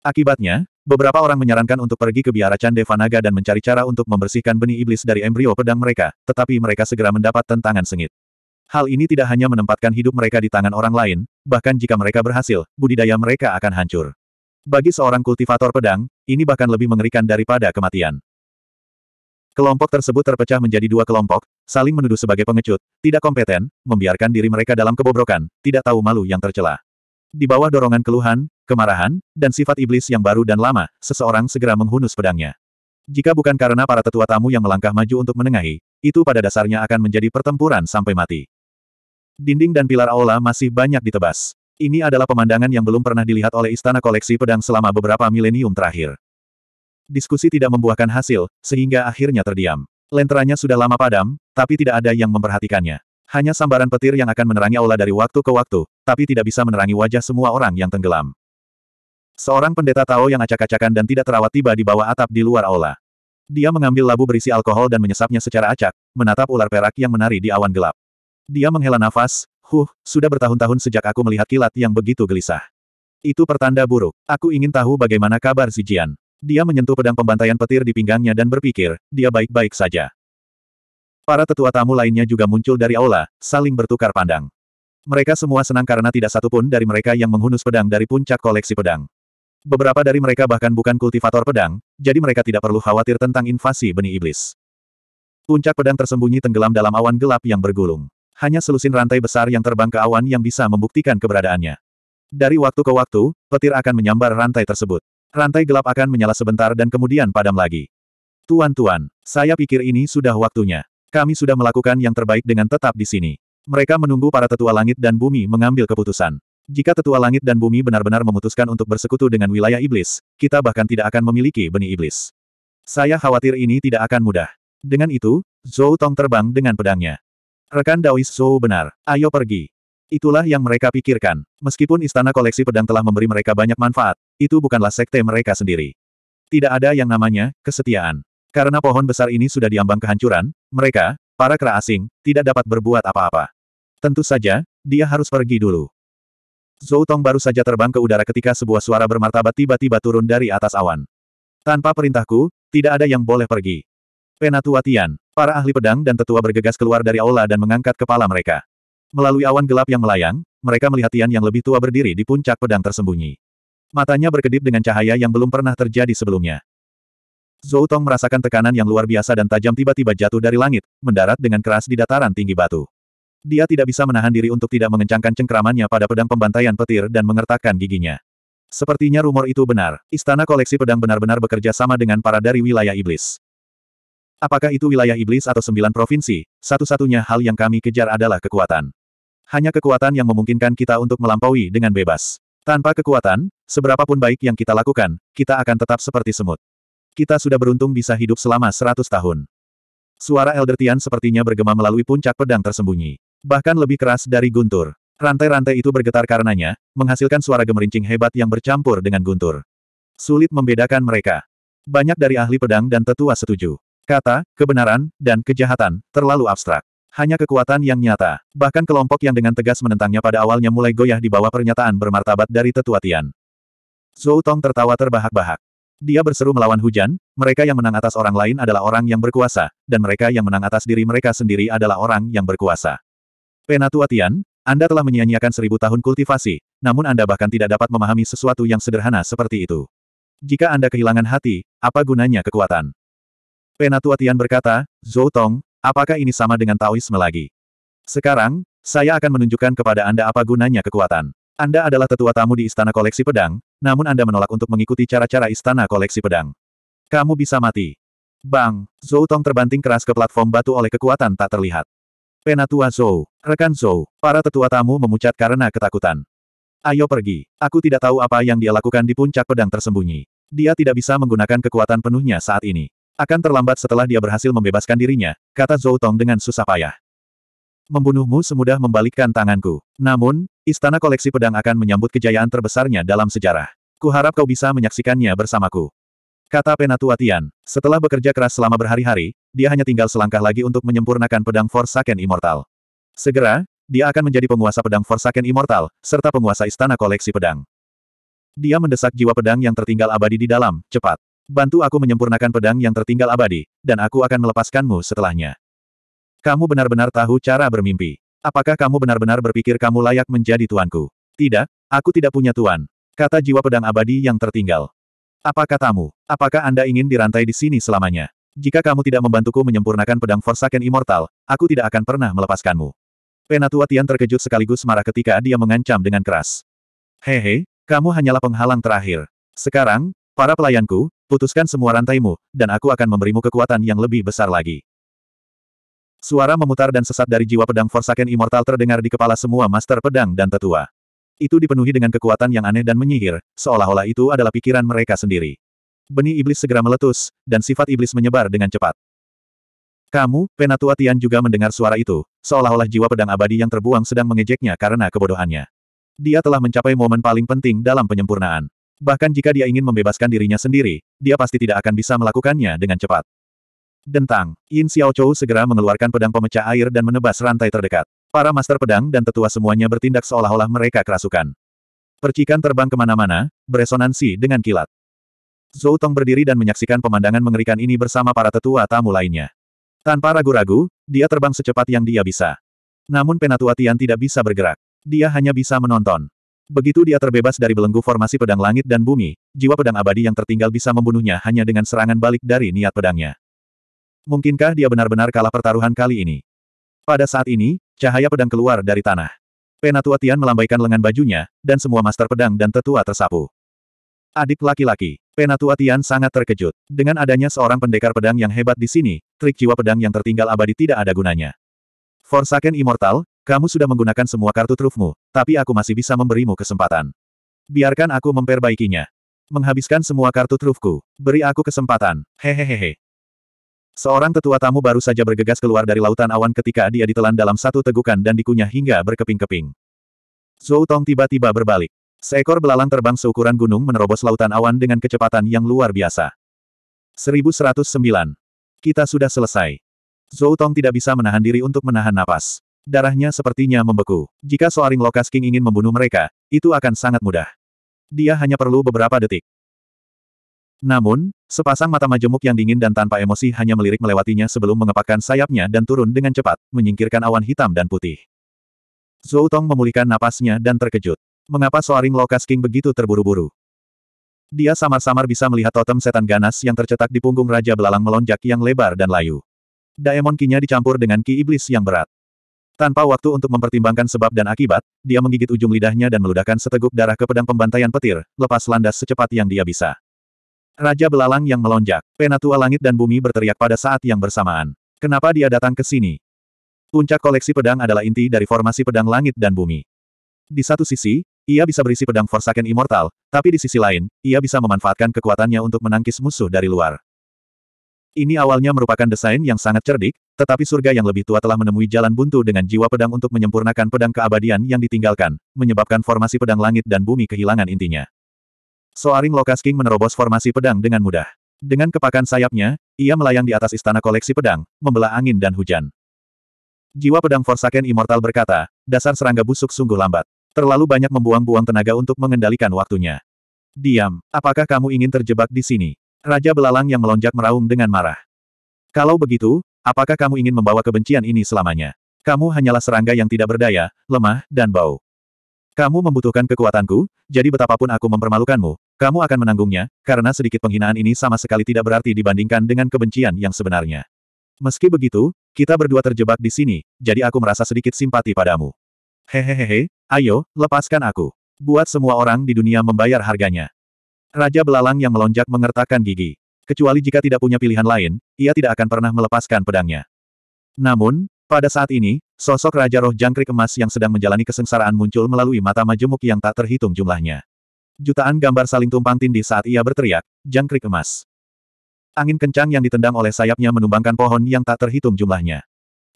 Akibatnya, beberapa orang menyarankan untuk pergi ke biara Chan dan mencari cara untuk membersihkan benih iblis dari embrio pedang mereka, tetapi mereka segera mendapat tentangan sengit. Hal ini tidak hanya menempatkan hidup mereka di tangan orang lain, bahkan jika mereka berhasil, budidaya mereka akan hancur. Bagi seorang kultivator pedang, ini bahkan lebih mengerikan daripada kematian. Kelompok tersebut terpecah menjadi dua kelompok, saling menuduh sebagai pengecut, tidak kompeten, membiarkan diri mereka dalam kebobrokan, tidak tahu malu yang tercela. Di bawah dorongan keluhan, kemarahan, dan sifat iblis yang baru dan lama, seseorang segera menghunus pedangnya. Jika bukan karena para tetua tamu yang melangkah maju untuk menengahi, itu pada dasarnya akan menjadi pertempuran sampai mati. Dinding dan pilar aula masih banyak ditebas. Ini adalah pemandangan yang belum pernah dilihat oleh istana koleksi pedang selama beberapa milenium terakhir. Diskusi tidak membuahkan hasil, sehingga akhirnya terdiam. Lenteranya sudah lama padam, tapi tidak ada yang memperhatikannya. Hanya sambaran petir yang akan menerangi aula dari waktu ke waktu, tapi tidak bisa menerangi wajah semua orang yang tenggelam. Seorang pendeta Tao yang acak-acakan dan tidak terawat tiba di bawah atap di luar aula. Dia mengambil labu berisi alkohol dan menyesapnya secara acak, menatap ular perak yang menari di awan gelap. Dia menghela nafas, huh, sudah bertahun-tahun sejak aku melihat kilat yang begitu gelisah. Itu pertanda buruk. Aku ingin tahu bagaimana kabar Zijian. Dia menyentuh pedang pembantaian petir di pinggangnya dan berpikir, dia baik-baik saja. Para tetua tamu lainnya juga muncul dari aula, saling bertukar pandang. Mereka semua senang karena tidak satupun dari mereka yang menghunus pedang dari puncak koleksi pedang. Beberapa dari mereka bahkan bukan kultivator pedang, jadi mereka tidak perlu khawatir tentang invasi benih iblis. Puncak pedang tersembunyi tenggelam dalam awan gelap yang bergulung. Hanya selusin rantai besar yang terbang ke awan yang bisa membuktikan keberadaannya. Dari waktu ke waktu, petir akan menyambar rantai tersebut. Rantai gelap akan menyala sebentar dan kemudian padam lagi. Tuan-tuan, saya pikir ini sudah waktunya. Kami sudah melakukan yang terbaik dengan tetap di sini. Mereka menunggu para tetua langit dan bumi mengambil keputusan. Jika tetua langit dan bumi benar-benar memutuskan untuk bersekutu dengan wilayah iblis, kita bahkan tidak akan memiliki benih iblis. Saya khawatir ini tidak akan mudah. Dengan itu, Zhou Tong terbang dengan pedangnya. Rekan Daois Zhou benar, ayo pergi. Itulah yang mereka pikirkan. Meskipun istana koleksi pedang telah memberi mereka banyak manfaat, itu bukanlah sekte mereka sendiri. Tidak ada yang namanya kesetiaan. Karena pohon besar ini sudah diambang kehancuran, mereka, para kera asing, tidak dapat berbuat apa-apa. Tentu saja, dia harus pergi dulu. Zhou Tong baru saja terbang ke udara ketika sebuah suara bermartabat tiba-tiba turun dari atas awan. Tanpa perintahku, tidak ada yang boleh pergi. Penatua Tian, para ahli pedang dan tetua bergegas keluar dari aula dan mengangkat kepala mereka. Melalui awan gelap yang melayang, mereka melihat Tian yang lebih tua berdiri di puncak pedang tersembunyi. Matanya berkedip dengan cahaya yang belum pernah terjadi sebelumnya. Zhou Tong merasakan tekanan yang luar biasa dan tajam tiba-tiba jatuh dari langit, mendarat dengan keras di dataran tinggi batu. Dia tidak bisa menahan diri untuk tidak mengencangkan cengkeramannya pada pedang pembantaian petir dan mengertakkan giginya. Sepertinya rumor itu benar. Istana koleksi pedang benar-benar bekerja sama dengan para dari wilayah iblis. Apakah itu wilayah iblis atau sembilan provinsi? Satu-satunya hal yang kami kejar adalah kekuatan. Hanya kekuatan yang memungkinkan kita untuk melampaui dengan bebas. Tanpa kekuatan, seberapapun baik yang kita lakukan, kita akan tetap seperti semut. Kita sudah beruntung bisa hidup selama seratus tahun. Suara Elder Tian sepertinya bergema melalui puncak pedang tersembunyi. Bahkan lebih keras dari guntur. Rantai-rantai itu bergetar karenanya, menghasilkan suara gemerincing hebat yang bercampur dengan guntur. Sulit membedakan mereka. Banyak dari ahli pedang dan tetua setuju. Kata, kebenaran, dan kejahatan, terlalu abstrak. Hanya kekuatan yang nyata. Bahkan kelompok yang dengan tegas menentangnya pada awalnya mulai goyah di bawah pernyataan bermartabat dari Tetua Tian. Zhou Tong tertawa terbahak-bahak. Dia berseru melawan hujan, mereka yang menang atas orang lain adalah orang yang berkuasa, dan mereka yang menang atas diri mereka sendiri adalah orang yang berkuasa. Penatua Tian, Anda telah menyia-nyiakan seribu tahun kultivasi, namun Anda bahkan tidak dapat memahami sesuatu yang sederhana seperti itu. Jika Anda kehilangan hati, apa gunanya kekuatan? Penatua Tian berkata, Zhou Tong, apakah ini sama dengan Taoisme lagi? Sekarang, saya akan menunjukkan kepada Anda apa gunanya kekuatan. Anda adalah tetua tamu di Istana Koleksi Pedang, namun Anda menolak untuk mengikuti cara-cara Istana Koleksi Pedang. Kamu bisa mati. Bang, Zhou Tong terbanting keras ke platform batu oleh kekuatan tak terlihat. Penatua Zhou, rekan Zhou, para tetua tamu memucat karena ketakutan. Ayo pergi, aku tidak tahu apa yang dia lakukan di puncak pedang tersembunyi. Dia tidak bisa menggunakan kekuatan penuhnya saat ini. Akan terlambat setelah dia berhasil membebaskan dirinya, kata Zhou Tong dengan susah payah. Membunuhmu semudah membalikkan tanganku. Namun, istana koleksi pedang akan menyambut kejayaan terbesarnya dalam sejarah. Kuharap kau bisa menyaksikannya bersamaku. Kata Penatua Tian, setelah bekerja keras selama berhari-hari, dia hanya tinggal selangkah lagi untuk menyempurnakan pedang Forsaken Immortal. Segera, dia akan menjadi penguasa pedang Forsaken Immortal, serta penguasa istana koleksi pedang. Dia mendesak jiwa pedang yang tertinggal abadi di dalam, cepat. Bantu aku menyempurnakan pedang yang tertinggal abadi, dan aku akan melepaskanmu setelahnya. Kamu benar-benar tahu cara bermimpi. Apakah kamu benar-benar berpikir kamu layak menjadi tuanku? Tidak, aku tidak punya tuan, kata jiwa pedang abadi yang tertinggal. Apa katamu? Apakah Anda ingin dirantai di sini selamanya? Jika kamu tidak membantuku menyempurnakan pedang Forsaken Immortal, aku tidak akan pernah melepaskanmu. Penatua Tian terkejut sekaligus marah ketika dia mengancam dengan keras. Hehe, kamu hanyalah penghalang terakhir. Sekarang, para pelayanku, putuskan semua rantaimu, dan aku akan memberimu kekuatan yang lebih besar lagi. Suara memutar dan sesat dari jiwa pedang Forsaken Immortal terdengar di kepala semua master pedang dan tetua. Itu dipenuhi dengan kekuatan yang aneh dan menyihir, seolah-olah itu adalah pikiran mereka sendiri. Benih iblis segera meletus, dan sifat iblis menyebar dengan cepat. Kamu, Penatua Tian juga mendengar suara itu, seolah-olah jiwa pedang abadi yang terbuang sedang mengejeknya karena kebodohannya. Dia telah mencapai momen paling penting dalam penyempurnaan. Bahkan jika dia ingin membebaskan dirinya sendiri, dia pasti tidak akan bisa melakukannya dengan cepat. Dentang, Yin Xiaochou segera mengeluarkan pedang pemecah air dan menebas rantai terdekat. Para master pedang dan tetua semuanya bertindak seolah-olah mereka kerasukan. Percikan terbang kemana-mana, beresonansi dengan kilat. Zhou Tong berdiri dan menyaksikan pemandangan mengerikan ini bersama para tetua tamu lainnya. Tanpa ragu-ragu, dia terbang secepat yang dia bisa. Namun Penatua Tian tidak bisa bergerak. Dia hanya bisa menonton. Begitu dia terbebas dari belenggu formasi pedang langit dan bumi, jiwa pedang abadi yang tertinggal bisa membunuhnya hanya dengan serangan balik dari niat pedangnya. Mungkinkah dia benar-benar kalah pertaruhan kali ini? Pada saat ini, Cahaya pedang keluar dari tanah. Penatua Tian melambaikan lengan bajunya, dan semua master pedang dan tetua tersapu. Adik laki-laki, Penatua Tian sangat terkejut. Dengan adanya seorang pendekar pedang yang hebat di sini, trik jiwa pedang yang tertinggal abadi tidak ada gunanya. Forsaken Immortal, kamu sudah menggunakan semua kartu trufmu, tapi aku masih bisa memberimu kesempatan. Biarkan aku memperbaikinya. Menghabiskan semua kartu trufku, beri aku kesempatan, hehehehe. Seorang tetua tamu baru saja bergegas keluar dari lautan awan ketika dia ditelan dalam satu tegukan dan dikunyah hingga berkeping-keping. Zhou Tong tiba-tiba berbalik. Seekor belalang terbang seukuran gunung menerobos lautan awan dengan kecepatan yang luar biasa. 1109. Kita sudah selesai. Zhou Tong tidak bisa menahan diri untuk menahan napas. Darahnya sepertinya membeku. Jika Soaring Lokas King ingin membunuh mereka, itu akan sangat mudah. Dia hanya perlu beberapa detik. Namun, sepasang mata majemuk yang dingin dan tanpa emosi hanya melirik melewatinya sebelum mengepakkan sayapnya dan turun dengan cepat, menyingkirkan awan hitam dan putih. Zhou Tong memulihkan napasnya dan terkejut. Mengapa Soaring Lokas King begitu terburu-buru? Dia samar-samar bisa melihat totem setan ganas yang tercetak di punggung Raja Belalang melonjak yang lebar dan layu. Daemon kinya dicampur dengan ki iblis yang berat. Tanpa waktu untuk mempertimbangkan sebab dan akibat, dia menggigit ujung lidahnya dan meludahkan seteguk darah ke pedang pembantaian petir, lepas landas secepat yang dia bisa. Raja belalang yang melonjak, penatua langit dan bumi berteriak pada saat yang bersamaan. Kenapa dia datang ke sini? Puncak koleksi pedang adalah inti dari formasi pedang langit dan bumi. Di satu sisi, ia bisa berisi pedang Forsaken Immortal, tapi di sisi lain, ia bisa memanfaatkan kekuatannya untuk menangkis musuh dari luar. Ini awalnya merupakan desain yang sangat cerdik, tetapi surga yang lebih tua telah menemui jalan buntu dengan jiwa pedang untuk menyempurnakan pedang keabadian yang ditinggalkan, menyebabkan formasi pedang langit dan bumi kehilangan intinya. Soaring Lokas King menerobos formasi pedang dengan mudah. Dengan kepakan sayapnya, ia melayang di atas istana koleksi pedang, membelah angin dan hujan. Jiwa pedang Forsaken Immortal berkata, dasar serangga busuk sungguh lambat. Terlalu banyak membuang-buang tenaga untuk mengendalikan waktunya. Diam, apakah kamu ingin terjebak di sini? Raja Belalang yang melonjak meraung dengan marah. Kalau begitu, apakah kamu ingin membawa kebencian ini selamanya? Kamu hanyalah serangga yang tidak berdaya, lemah, dan bau. Kamu membutuhkan kekuatanku, jadi betapapun aku mempermalukanmu, kamu akan menanggungnya, karena sedikit penghinaan ini sama sekali tidak berarti dibandingkan dengan kebencian yang sebenarnya. Meski begitu, kita berdua terjebak di sini, jadi aku merasa sedikit simpati padamu. Hehehehe, ayo, lepaskan aku. Buat semua orang di dunia membayar harganya. Raja belalang yang melonjak mengertakkan gigi. Kecuali jika tidak punya pilihan lain, ia tidak akan pernah melepaskan pedangnya. Namun, pada saat ini, sosok Raja Roh Jangkrik Emas yang sedang menjalani kesengsaraan muncul melalui mata majemuk yang tak terhitung jumlahnya jutaan gambar saling tumpang tindih saat ia berteriak, jangkrik emas. Angin kencang yang ditendang oleh sayapnya menumbangkan pohon yang tak terhitung jumlahnya.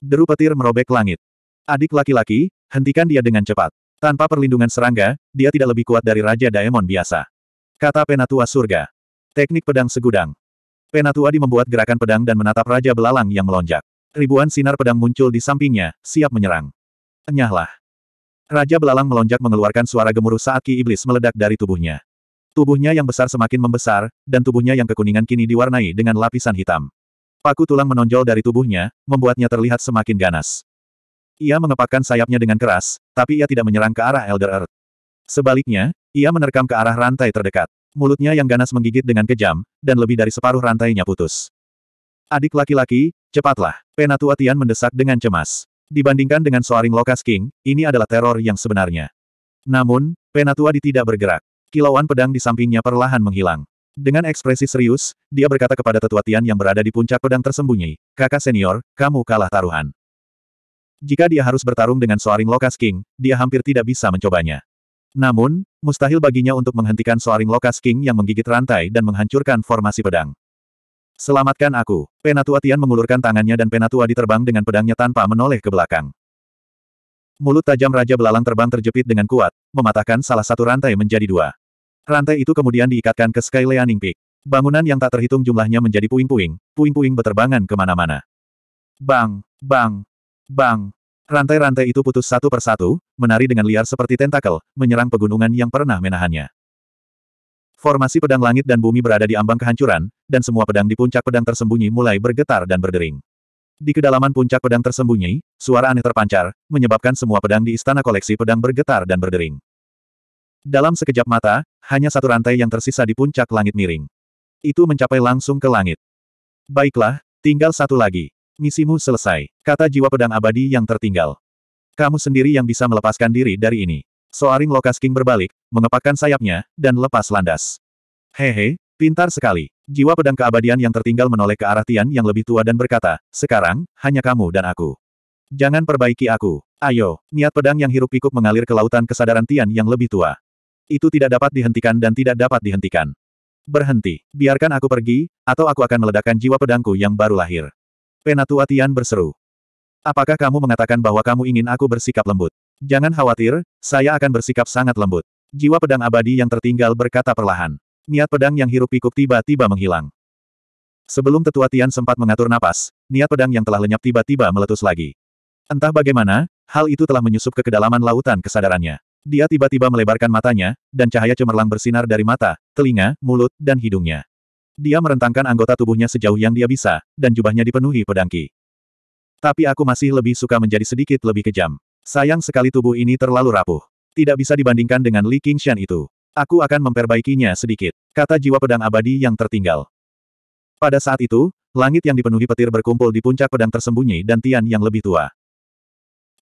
Deru petir merobek langit. Adik laki-laki, hentikan dia dengan cepat. Tanpa perlindungan serangga, dia tidak lebih kuat dari Raja Daemon biasa. Kata Penatua Surga. Teknik pedang segudang. Penatua di membuat gerakan pedang dan menatap Raja Belalang yang melonjak. Ribuan sinar pedang muncul di sampingnya, siap menyerang. Enyahlah. Raja belalang melonjak mengeluarkan suara gemuruh saat ki iblis meledak dari tubuhnya. Tubuhnya yang besar semakin membesar, dan tubuhnya yang kekuningan kini diwarnai dengan lapisan hitam. Paku tulang menonjol dari tubuhnya, membuatnya terlihat semakin ganas. Ia mengepakkan sayapnya dengan keras, tapi ia tidak menyerang ke arah Elder Earth. Sebaliknya, ia menerkam ke arah rantai terdekat. Mulutnya yang ganas menggigit dengan kejam, dan lebih dari separuh rantainya putus. Adik laki-laki, cepatlah. Penatua Tian mendesak dengan cemas. Dibandingkan dengan Soaring Locust King, ini adalah teror yang sebenarnya. Namun, Penatua tidak bergerak. Kilauan pedang di sampingnya perlahan menghilang. Dengan ekspresi serius, dia berkata kepada tetua Tian yang berada di puncak pedang tersembunyi, kakak senior, kamu kalah taruhan. Jika dia harus bertarung dengan Soaring Locust King, dia hampir tidak bisa mencobanya. Namun, mustahil baginya untuk menghentikan Soaring Locust King yang menggigit rantai dan menghancurkan formasi pedang. Selamatkan aku. Penatua Tian mengulurkan tangannya dan Penatua diterbang dengan pedangnya tanpa menoleh ke belakang. Mulut tajam Raja Belalang terbang terjepit dengan kuat, mematahkan salah satu rantai menjadi dua. Rantai itu kemudian diikatkan ke Sky Leaning Peak. Bangunan yang tak terhitung jumlahnya menjadi puing-puing, puing-puing beterbangan kemana-mana. Bang, bang, bang. Rantai-rantai itu putus satu persatu, menari dengan liar seperti tentakel, menyerang pegunungan yang pernah menahannya. Formasi pedang langit dan bumi berada di ambang kehancuran, dan semua pedang di puncak pedang tersembunyi mulai bergetar dan berdering. Di kedalaman puncak pedang tersembunyi, suara aneh terpancar, menyebabkan semua pedang di istana koleksi pedang bergetar dan berdering. Dalam sekejap mata, hanya satu rantai yang tersisa di puncak langit miring. Itu mencapai langsung ke langit. Baiklah, tinggal satu lagi. Misimu selesai, kata jiwa pedang abadi yang tertinggal. Kamu sendiri yang bisa melepaskan diri dari ini. Soaring Lokas King berbalik, mengepakkan sayapnya, dan lepas landas. Hehe, pintar sekali. Jiwa pedang keabadian yang tertinggal menoleh ke arah Tian yang lebih tua dan berkata, sekarang, hanya kamu dan aku. Jangan perbaiki aku. Ayo, niat pedang yang hirup pikuk mengalir ke lautan kesadaran Tian yang lebih tua. Itu tidak dapat dihentikan dan tidak dapat dihentikan. Berhenti, biarkan aku pergi, atau aku akan meledakkan jiwa pedangku yang baru lahir. Penatua Tian berseru. Apakah kamu mengatakan bahwa kamu ingin aku bersikap lembut? Jangan khawatir, saya akan bersikap sangat lembut. Jiwa pedang abadi yang tertinggal berkata perlahan. Niat pedang yang hirup pikuk tiba-tiba menghilang. Sebelum tetua Tian sempat mengatur napas, niat pedang yang telah lenyap tiba-tiba meletus lagi. Entah bagaimana, hal itu telah menyusup ke kedalaman lautan kesadarannya. Dia tiba-tiba melebarkan matanya, dan cahaya cemerlang bersinar dari mata, telinga, mulut, dan hidungnya. Dia merentangkan anggota tubuhnya sejauh yang dia bisa, dan jubahnya dipenuhi pedangki. Tapi aku masih lebih suka menjadi sedikit lebih kejam. Sayang sekali tubuh ini terlalu rapuh. Tidak bisa dibandingkan dengan Li Qingshan itu. Aku akan memperbaikinya sedikit, kata jiwa pedang abadi yang tertinggal. Pada saat itu, langit yang dipenuhi petir berkumpul di puncak pedang tersembunyi dan Tian yang lebih tua.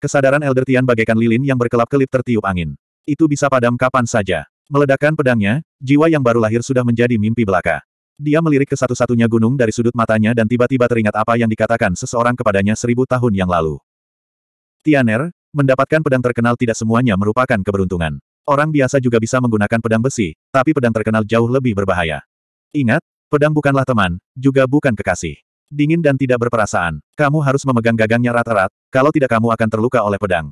Kesadaran Elder Tian bagaikan lilin yang berkelap-kelip tertiup angin. Itu bisa padam kapan saja. Meledakkan pedangnya, jiwa yang baru lahir sudah menjadi mimpi belaka. Dia melirik ke satu-satunya gunung dari sudut matanya dan tiba-tiba teringat apa yang dikatakan seseorang kepadanya seribu tahun yang lalu. Tianer, Mendapatkan pedang terkenal tidak semuanya merupakan keberuntungan. Orang biasa juga bisa menggunakan pedang besi, tapi pedang terkenal jauh lebih berbahaya. Ingat, pedang bukanlah teman, juga bukan kekasih. Dingin dan tidak berperasaan, kamu harus memegang gagangnya rata-rat, kalau tidak kamu akan terluka oleh pedang.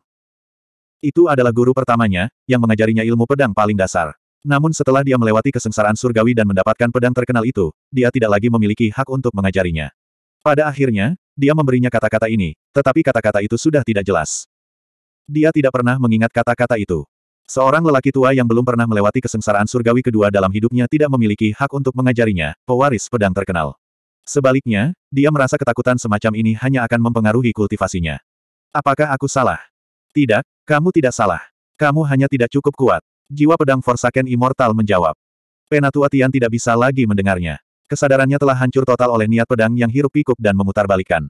Itu adalah guru pertamanya, yang mengajarinya ilmu pedang paling dasar. Namun setelah dia melewati kesengsaraan surgawi dan mendapatkan pedang terkenal itu, dia tidak lagi memiliki hak untuk mengajarinya. Pada akhirnya, dia memberinya kata-kata ini, tetapi kata-kata itu sudah tidak jelas. Dia tidak pernah mengingat kata-kata itu. Seorang lelaki tua yang belum pernah melewati kesengsaraan surgawi kedua dalam hidupnya tidak memiliki hak untuk mengajarinya, pewaris pedang terkenal. Sebaliknya, dia merasa ketakutan semacam ini hanya akan mempengaruhi kultivasinya. Apakah aku salah? Tidak, kamu tidak salah. Kamu hanya tidak cukup kuat. Jiwa pedang Forsaken Immortal menjawab. Penatua Tian tidak bisa lagi mendengarnya. Kesadarannya telah hancur total oleh niat pedang yang hirup pikuk dan memutarbalikkan.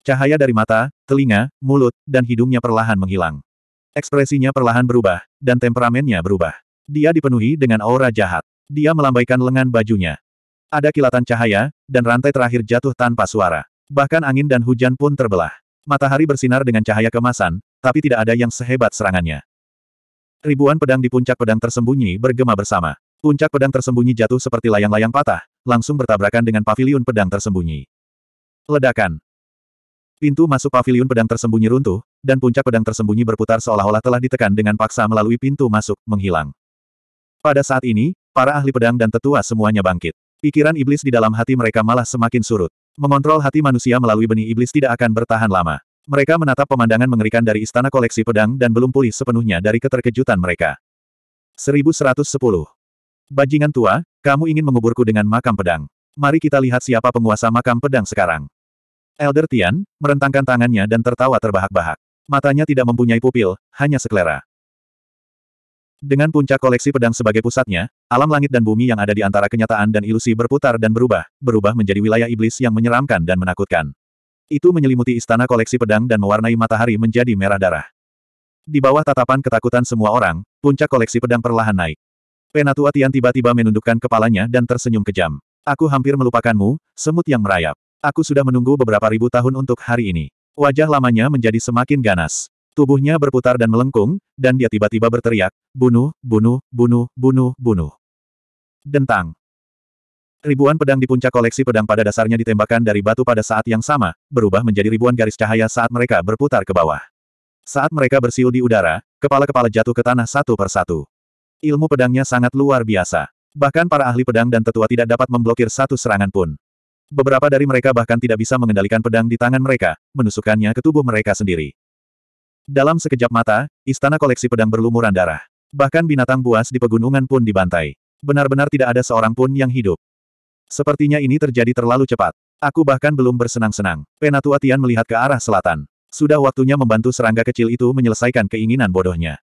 Cahaya dari mata, telinga, mulut, dan hidungnya perlahan menghilang. Ekspresinya perlahan berubah, dan temperamennya berubah. Dia dipenuhi dengan aura jahat. Dia melambaikan lengan bajunya. Ada kilatan cahaya, dan rantai terakhir jatuh tanpa suara. Bahkan angin dan hujan pun terbelah. Matahari bersinar dengan cahaya kemasan, tapi tidak ada yang sehebat serangannya. Ribuan pedang di puncak pedang tersembunyi bergema bersama. Puncak pedang tersembunyi jatuh seperti layang-layang patah, langsung bertabrakan dengan pavilion pedang tersembunyi. Ledakan. Pintu masuk pavilion pedang tersembunyi runtuh, dan puncak pedang tersembunyi berputar seolah-olah telah ditekan dengan paksa melalui pintu masuk, menghilang. Pada saat ini, para ahli pedang dan tetua semuanya bangkit. Pikiran iblis di dalam hati mereka malah semakin surut. Mengontrol hati manusia melalui benih iblis tidak akan bertahan lama. Mereka menatap pemandangan mengerikan dari istana koleksi pedang dan belum pulih sepenuhnya dari keterkejutan mereka. 1110. Bajingan tua, kamu ingin menguburku dengan makam pedang. Mari kita lihat siapa penguasa makam pedang sekarang. Elder Tian, merentangkan tangannya dan tertawa terbahak-bahak. Matanya tidak mempunyai pupil, hanya sekelera. Dengan puncak koleksi pedang sebagai pusatnya, alam langit dan bumi yang ada di antara kenyataan dan ilusi berputar dan berubah, berubah menjadi wilayah iblis yang menyeramkan dan menakutkan. Itu menyelimuti istana koleksi pedang dan mewarnai matahari menjadi merah darah. Di bawah tatapan ketakutan semua orang, puncak koleksi pedang perlahan naik. Penatua Tian tiba-tiba menundukkan kepalanya dan tersenyum kejam. Aku hampir melupakanmu, semut yang merayap. Aku sudah menunggu beberapa ribu tahun untuk hari ini. Wajah lamanya menjadi semakin ganas. Tubuhnya berputar dan melengkung, dan dia tiba-tiba berteriak, bunuh, bunuh, bunuh, bunuh, bunuh. Dentang. Ribuan pedang di puncak koleksi pedang pada dasarnya ditembakkan dari batu pada saat yang sama, berubah menjadi ribuan garis cahaya saat mereka berputar ke bawah. Saat mereka bersiul di udara, kepala-kepala jatuh ke tanah satu persatu. Ilmu pedangnya sangat luar biasa. Bahkan para ahli pedang dan tetua tidak dapat memblokir satu serangan pun. Beberapa dari mereka bahkan tidak bisa mengendalikan pedang di tangan mereka, menusukkannya ke tubuh mereka sendiri. Dalam sekejap mata, istana koleksi pedang berlumuran darah. Bahkan binatang buas di pegunungan pun dibantai. Benar-benar tidak ada seorang pun yang hidup. Sepertinya ini terjadi terlalu cepat. Aku bahkan belum bersenang-senang. Penatua Tian melihat ke arah selatan. Sudah waktunya membantu serangga kecil itu menyelesaikan keinginan bodohnya.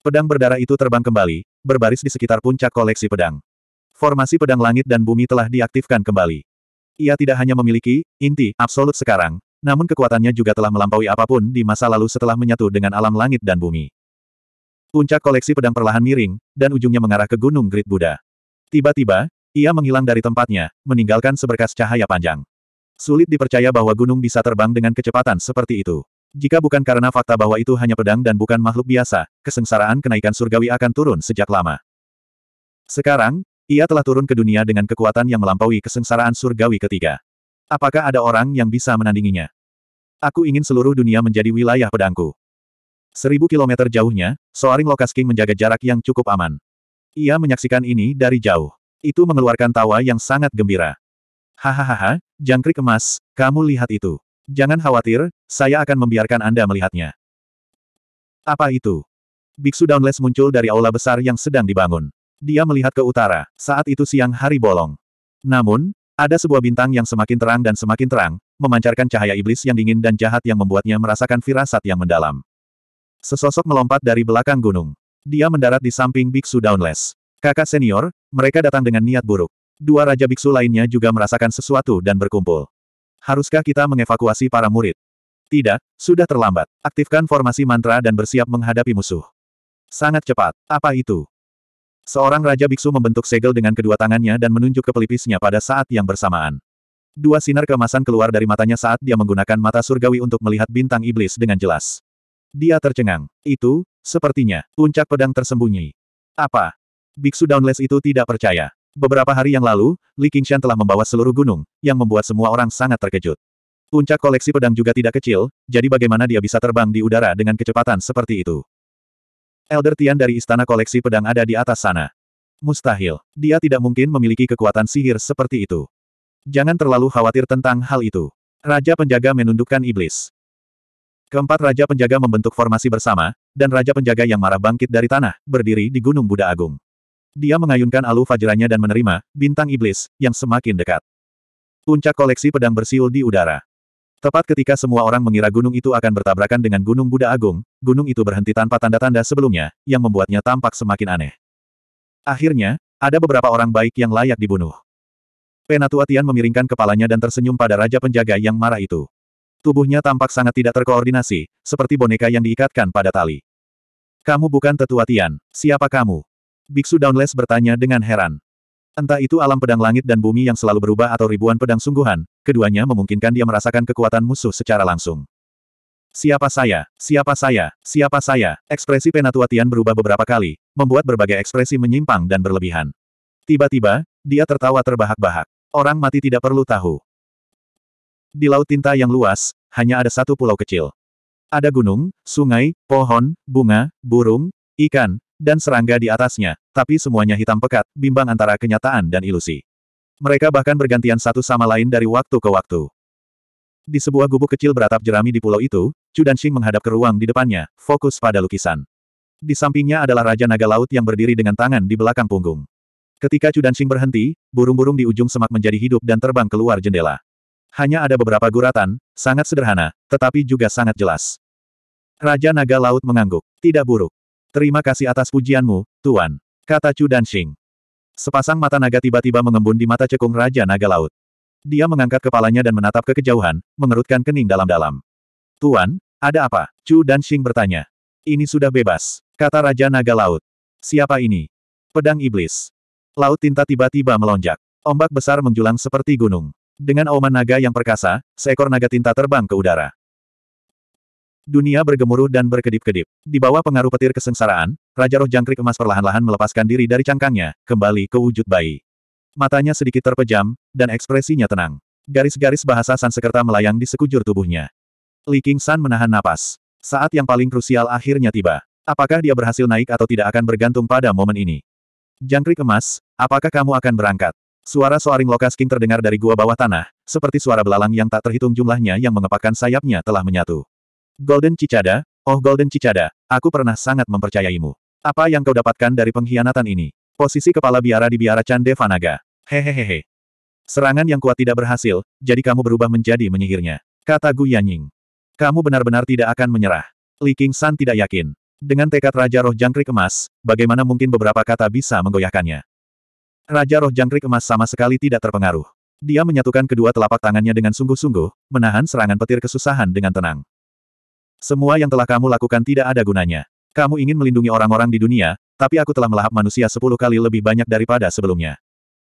Pedang berdarah itu terbang kembali, berbaris di sekitar puncak koleksi pedang. Formasi pedang langit dan bumi telah diaktifkan kembali. Ia tidak hanya memiliki inti absolut sekarang, namun kekuatannya juga telah melampaui apapun di masa lalu setelah menyatu dengan alam langit dan bumi. Puncak koleksi pedang perlahan miring, dan ujungnya mengarah ke Gunung Grid Buddha. Tiba-tiba, ia menghilang dari tempatnya, meninggalkan seberkas cahaya panjang. Sulit dipercaya bahwa gunung bisa terbang dengan kecepatan seperti itu. Jika bukan karena fakta bahwa itu hanya pedang dan bukan makhluk biasa, kesengsaraan kenaikan surgawi akan turun sejak lama. Sekarang, ia telah turun ke dunia dengan kekuatan yang melampaui kesengsaraan surgawi ketiga. Apakah ada orang yang bisa menandinginya? Aku ingin seluruh dunia menjadi wilayah pedangku. Seribu kilometer jauhnya, Soaring King menjaga jarak yang cukup aman. Ia menyaksikan ini dari jauh. Itu mengeluarkan tawa yang sangat gembira. Hahaha, jangkrik emas, kamu lihat itu. Jangan khawatir, saya akan membiarkan Anda melihatnya. Apa itu? Biksu Downless muncul dari aula besar yang sedang dibangun. Dia melihat ke utara, saat itu siang hari bolong. Namun, ada sebuah bintang yang semakin terang dan semakin terang, memancarkan cahaya iblis yang dingin dan jahat yang membuatnya merasakan firasat yang mendalam. Sesosok melompat dari belakang gunung. Dia mendarat di samping Biksu Downless. Kakak senior, mereka datang dengan niat buruk. Dua raja biksu lainnya juga merasakan sesuatu dan berkumpul. Haruskah kita mengevakuasi para murid? Tidak, sudah terlambat. Aktifkan formasi mantra dan bersiap menghadapi musuh. Sangat cepat. Apa itu? Seorang raja biksu membentuk segel dengan kedua tangannya dan menunjuk ke pelipisnya pada saat yang bersamaan. Dua sinar kemasan keluar dari matanya saat dia menggunakan mata surgawi untuk melihat bintang iblis dengan jelas. Dia tercengang. Itu, sepertinya, puncak pedang tersembunyi. Apa? Biksu Downless itu tidak percaya. Beberapa hari yang lalu, Li Qingshan telah membawa seluruh gunung, yang membuat semua orang sangat terkejut. Puncak koleksi pedang juga tidak kecil, jadi bagaimana dia bisa terbang di udara dengan kecepatan seperti itu? Elder Tian dari Istana Koleksi Pedang ada di atas sana. Mustahil. Dia tidak mungkin memiliki kekuatan sihir seperti itu. Jangan terlalu khawatir tentang hal itu. Raja penjaga menundukkan iblis. Keempat raja penjaga membentuk formasi bersama, dan raja penjaga yang marah bangkit dari tanah, berdiri di Gunung Buddha Agung. Dia mengayunkan alu fajranya dan menerima, bintang iblis, yang semakin dekat. Puncak koleksi pedang bersiul di udara. Tepat ketika semua orang mengira gunung itu akan bertabrakan dengan Gunung Buddha Agung, gunung itu berhenti tanpa tanda-tanda sebelumnya, yang membuatnya tampak semakin aneh. Akhirnya, ada beberapa orang baik yang layak dibunuh. Penatua Tian memiringkan kepalanya dan tersenyum pada Raja Penjaga yang marah itu. Tubuhnya tampak sangat tidak terkoordinasi, seperti boneka yang diikatkan pada tali. Kamu bukan tetua Tian, siapa kamu? Biksu Downless bertanya dengan heran. Entah itu alam pedang langit dan bumi yang selalu berubah atau ribuan pedang sungguhan, keduanya memungkinkan dia merasakan kekuatan musuh secara langsung. Siapa saya? Siapa saya? Siapa saya? Ekspresi Penatuatian berubah beberapa kali, membuat berbagai ekspresi menyimpang dan berlebihan. Tiba-tiba, dia tertawa terbahak-bahak. Orang mati tidak perlu tahu. Di Laut Tinta yang luas, hanya ada satu pulau kecil. Ada gunung, sungai, pohon, bunga, burung, ikan, dan serangga di atasnya, tapi semuanya hitam pekat, bimbang antara kenyataan dan ilusi. Mereka bahkan bergantian satu sama lain dari waktu ke waktu. Di sebuah gubuk kecil beratap jerami di pulau itu, Chu Danxing menghadap ke ruang di depannya, fokus pada lukisan. Di sampingnya adalah Raja Naga Laut yang berdiri dengan tangan di belakang punggung. Ketika Chu Danxing berhenti, burung-burung di ujung semak menjadi hidup dan terbang keluar jendela. Hanya ada beberapa guratan, sangat sederhana, tetapi juga sangat jelas. Raja Naga Laut mengangguk. Tidak buruk. Terima kasih atas pujianmu, Tuan. Kata Chu Danxing. Sepasang mata naga tiba-tiba mengembun di mata cekung Raja Naga Laut. Dia mengangkat kepalanya dan menatap ke kejauhan, mengerutkan kening dalam-dalam. Tuan, ada apa? Chu Danxing bertanya. Ini sudah bebas, kata Raja Naga Laut. Siapa ini? Pedang Iblis. Laut tinta tiba-tiba melonjak. Ombak besar menjulang seperti gunung. Dengan auman naga yang perkasa, seekor naga tinta terbang ke udara. Dunia bergemuruh dan berkedip-kedip. Di bawah pengaruh petir kesengsaraan, Raja Roh Jangkrik Emas perlahan-lahan melepaskan diri dari cangkangnya, kembali ke wujud bayi. Matanya sedikit terpejam, dan ekspresinya tenang. Garis-garis bahasa Sansekerta melayang di sekujur tubuhnya. Li King San menahan napas. Saat yang paling krusial akhirnya tiba. Apakah dia berhasil naik atau tidak akan bergantung pada momen ini. Jangkrik emas, apakah kamu akan berangkat? Suara soaring lokas King terdengar dari gua bawah tanah, seperti suara belalang yang tak terhitung jumlahnya yang mengepakkan sayapnya telah menyatu. Golden Cicada, oh Golden Cicada, aku pernah sangat mempercayaimu. Apa yang kau dapatkan dari pengkhianatan ini? Posisi kepala biara di biara Cande Vanaga. Hehehehe. Serangan yang kuat tidak berhasil, jadi kamu berubah menjadi menyihirnya. Kata Gu Yanying. Kamu benar-benar tidak akan menyerah. Li King San tidak yakin. Dengan tekad Raja Roh Jangkrik Emas, bagaimana mungkin beberapa kata bisa menggoyahkannya? Raja Roh Jangkrik Emas sama sekali tidak terpengaruh. Dia menyatukan kedua telapak tangannya dengan sungguh-sungguh, menahan serangan petir kesusahan dengan tenang. Semua yang telah kamu lakukan tidak ada gunanya. Kamu ingin melindungi orang-orang di dunia, tapi aku telah melahap manusia sepuluh kali lebih banyak daripada sebelumnya.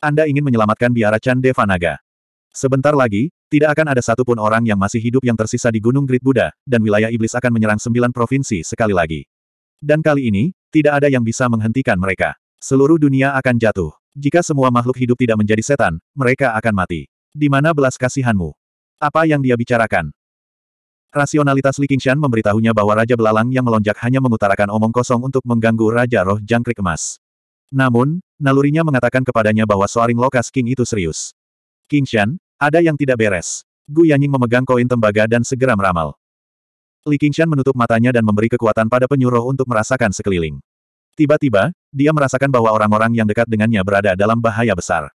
Anda ingin menyelamatkan biara Chan Devanaga. Sebentar lagi, tidak akan ada satupun orang yang masih hidup yang tersisa di Gunung Grid Buddha, dan wilayah iblis akan menyerang sembilan provinsi sekali lagi. Dan kali ini, tidak ada yang bisa menghentikan mereka. Seluruh dunia akan jatuh. Jika semua makhluk hidup tidak menjadi setan, mereka akan mati. Di mana belas kasihanmu? Apa yang dia bicarakan? Rasionalitas Li Qingshan memberitahunya bahwa Raja Belalang yang melonjak hanya mengutarakan omong kosong untuk mengganggu Raja Roh Jangkrik Emas. Namun, nalurinya mengatakan kepadanya bahwa Soaring Lokas King itu serius. Qingshan, ada yang tidak beres. Gu Yanying memegang koin tembaga dan segera meramal. Li Qingshan menutup matanya dan memberi kekuatan pada penyuruh untuk merasakan sekeliling. Tiba-tiba, dia merasakan bahwa orang-orang yang dekat dengannya berada dalam bahaya besar.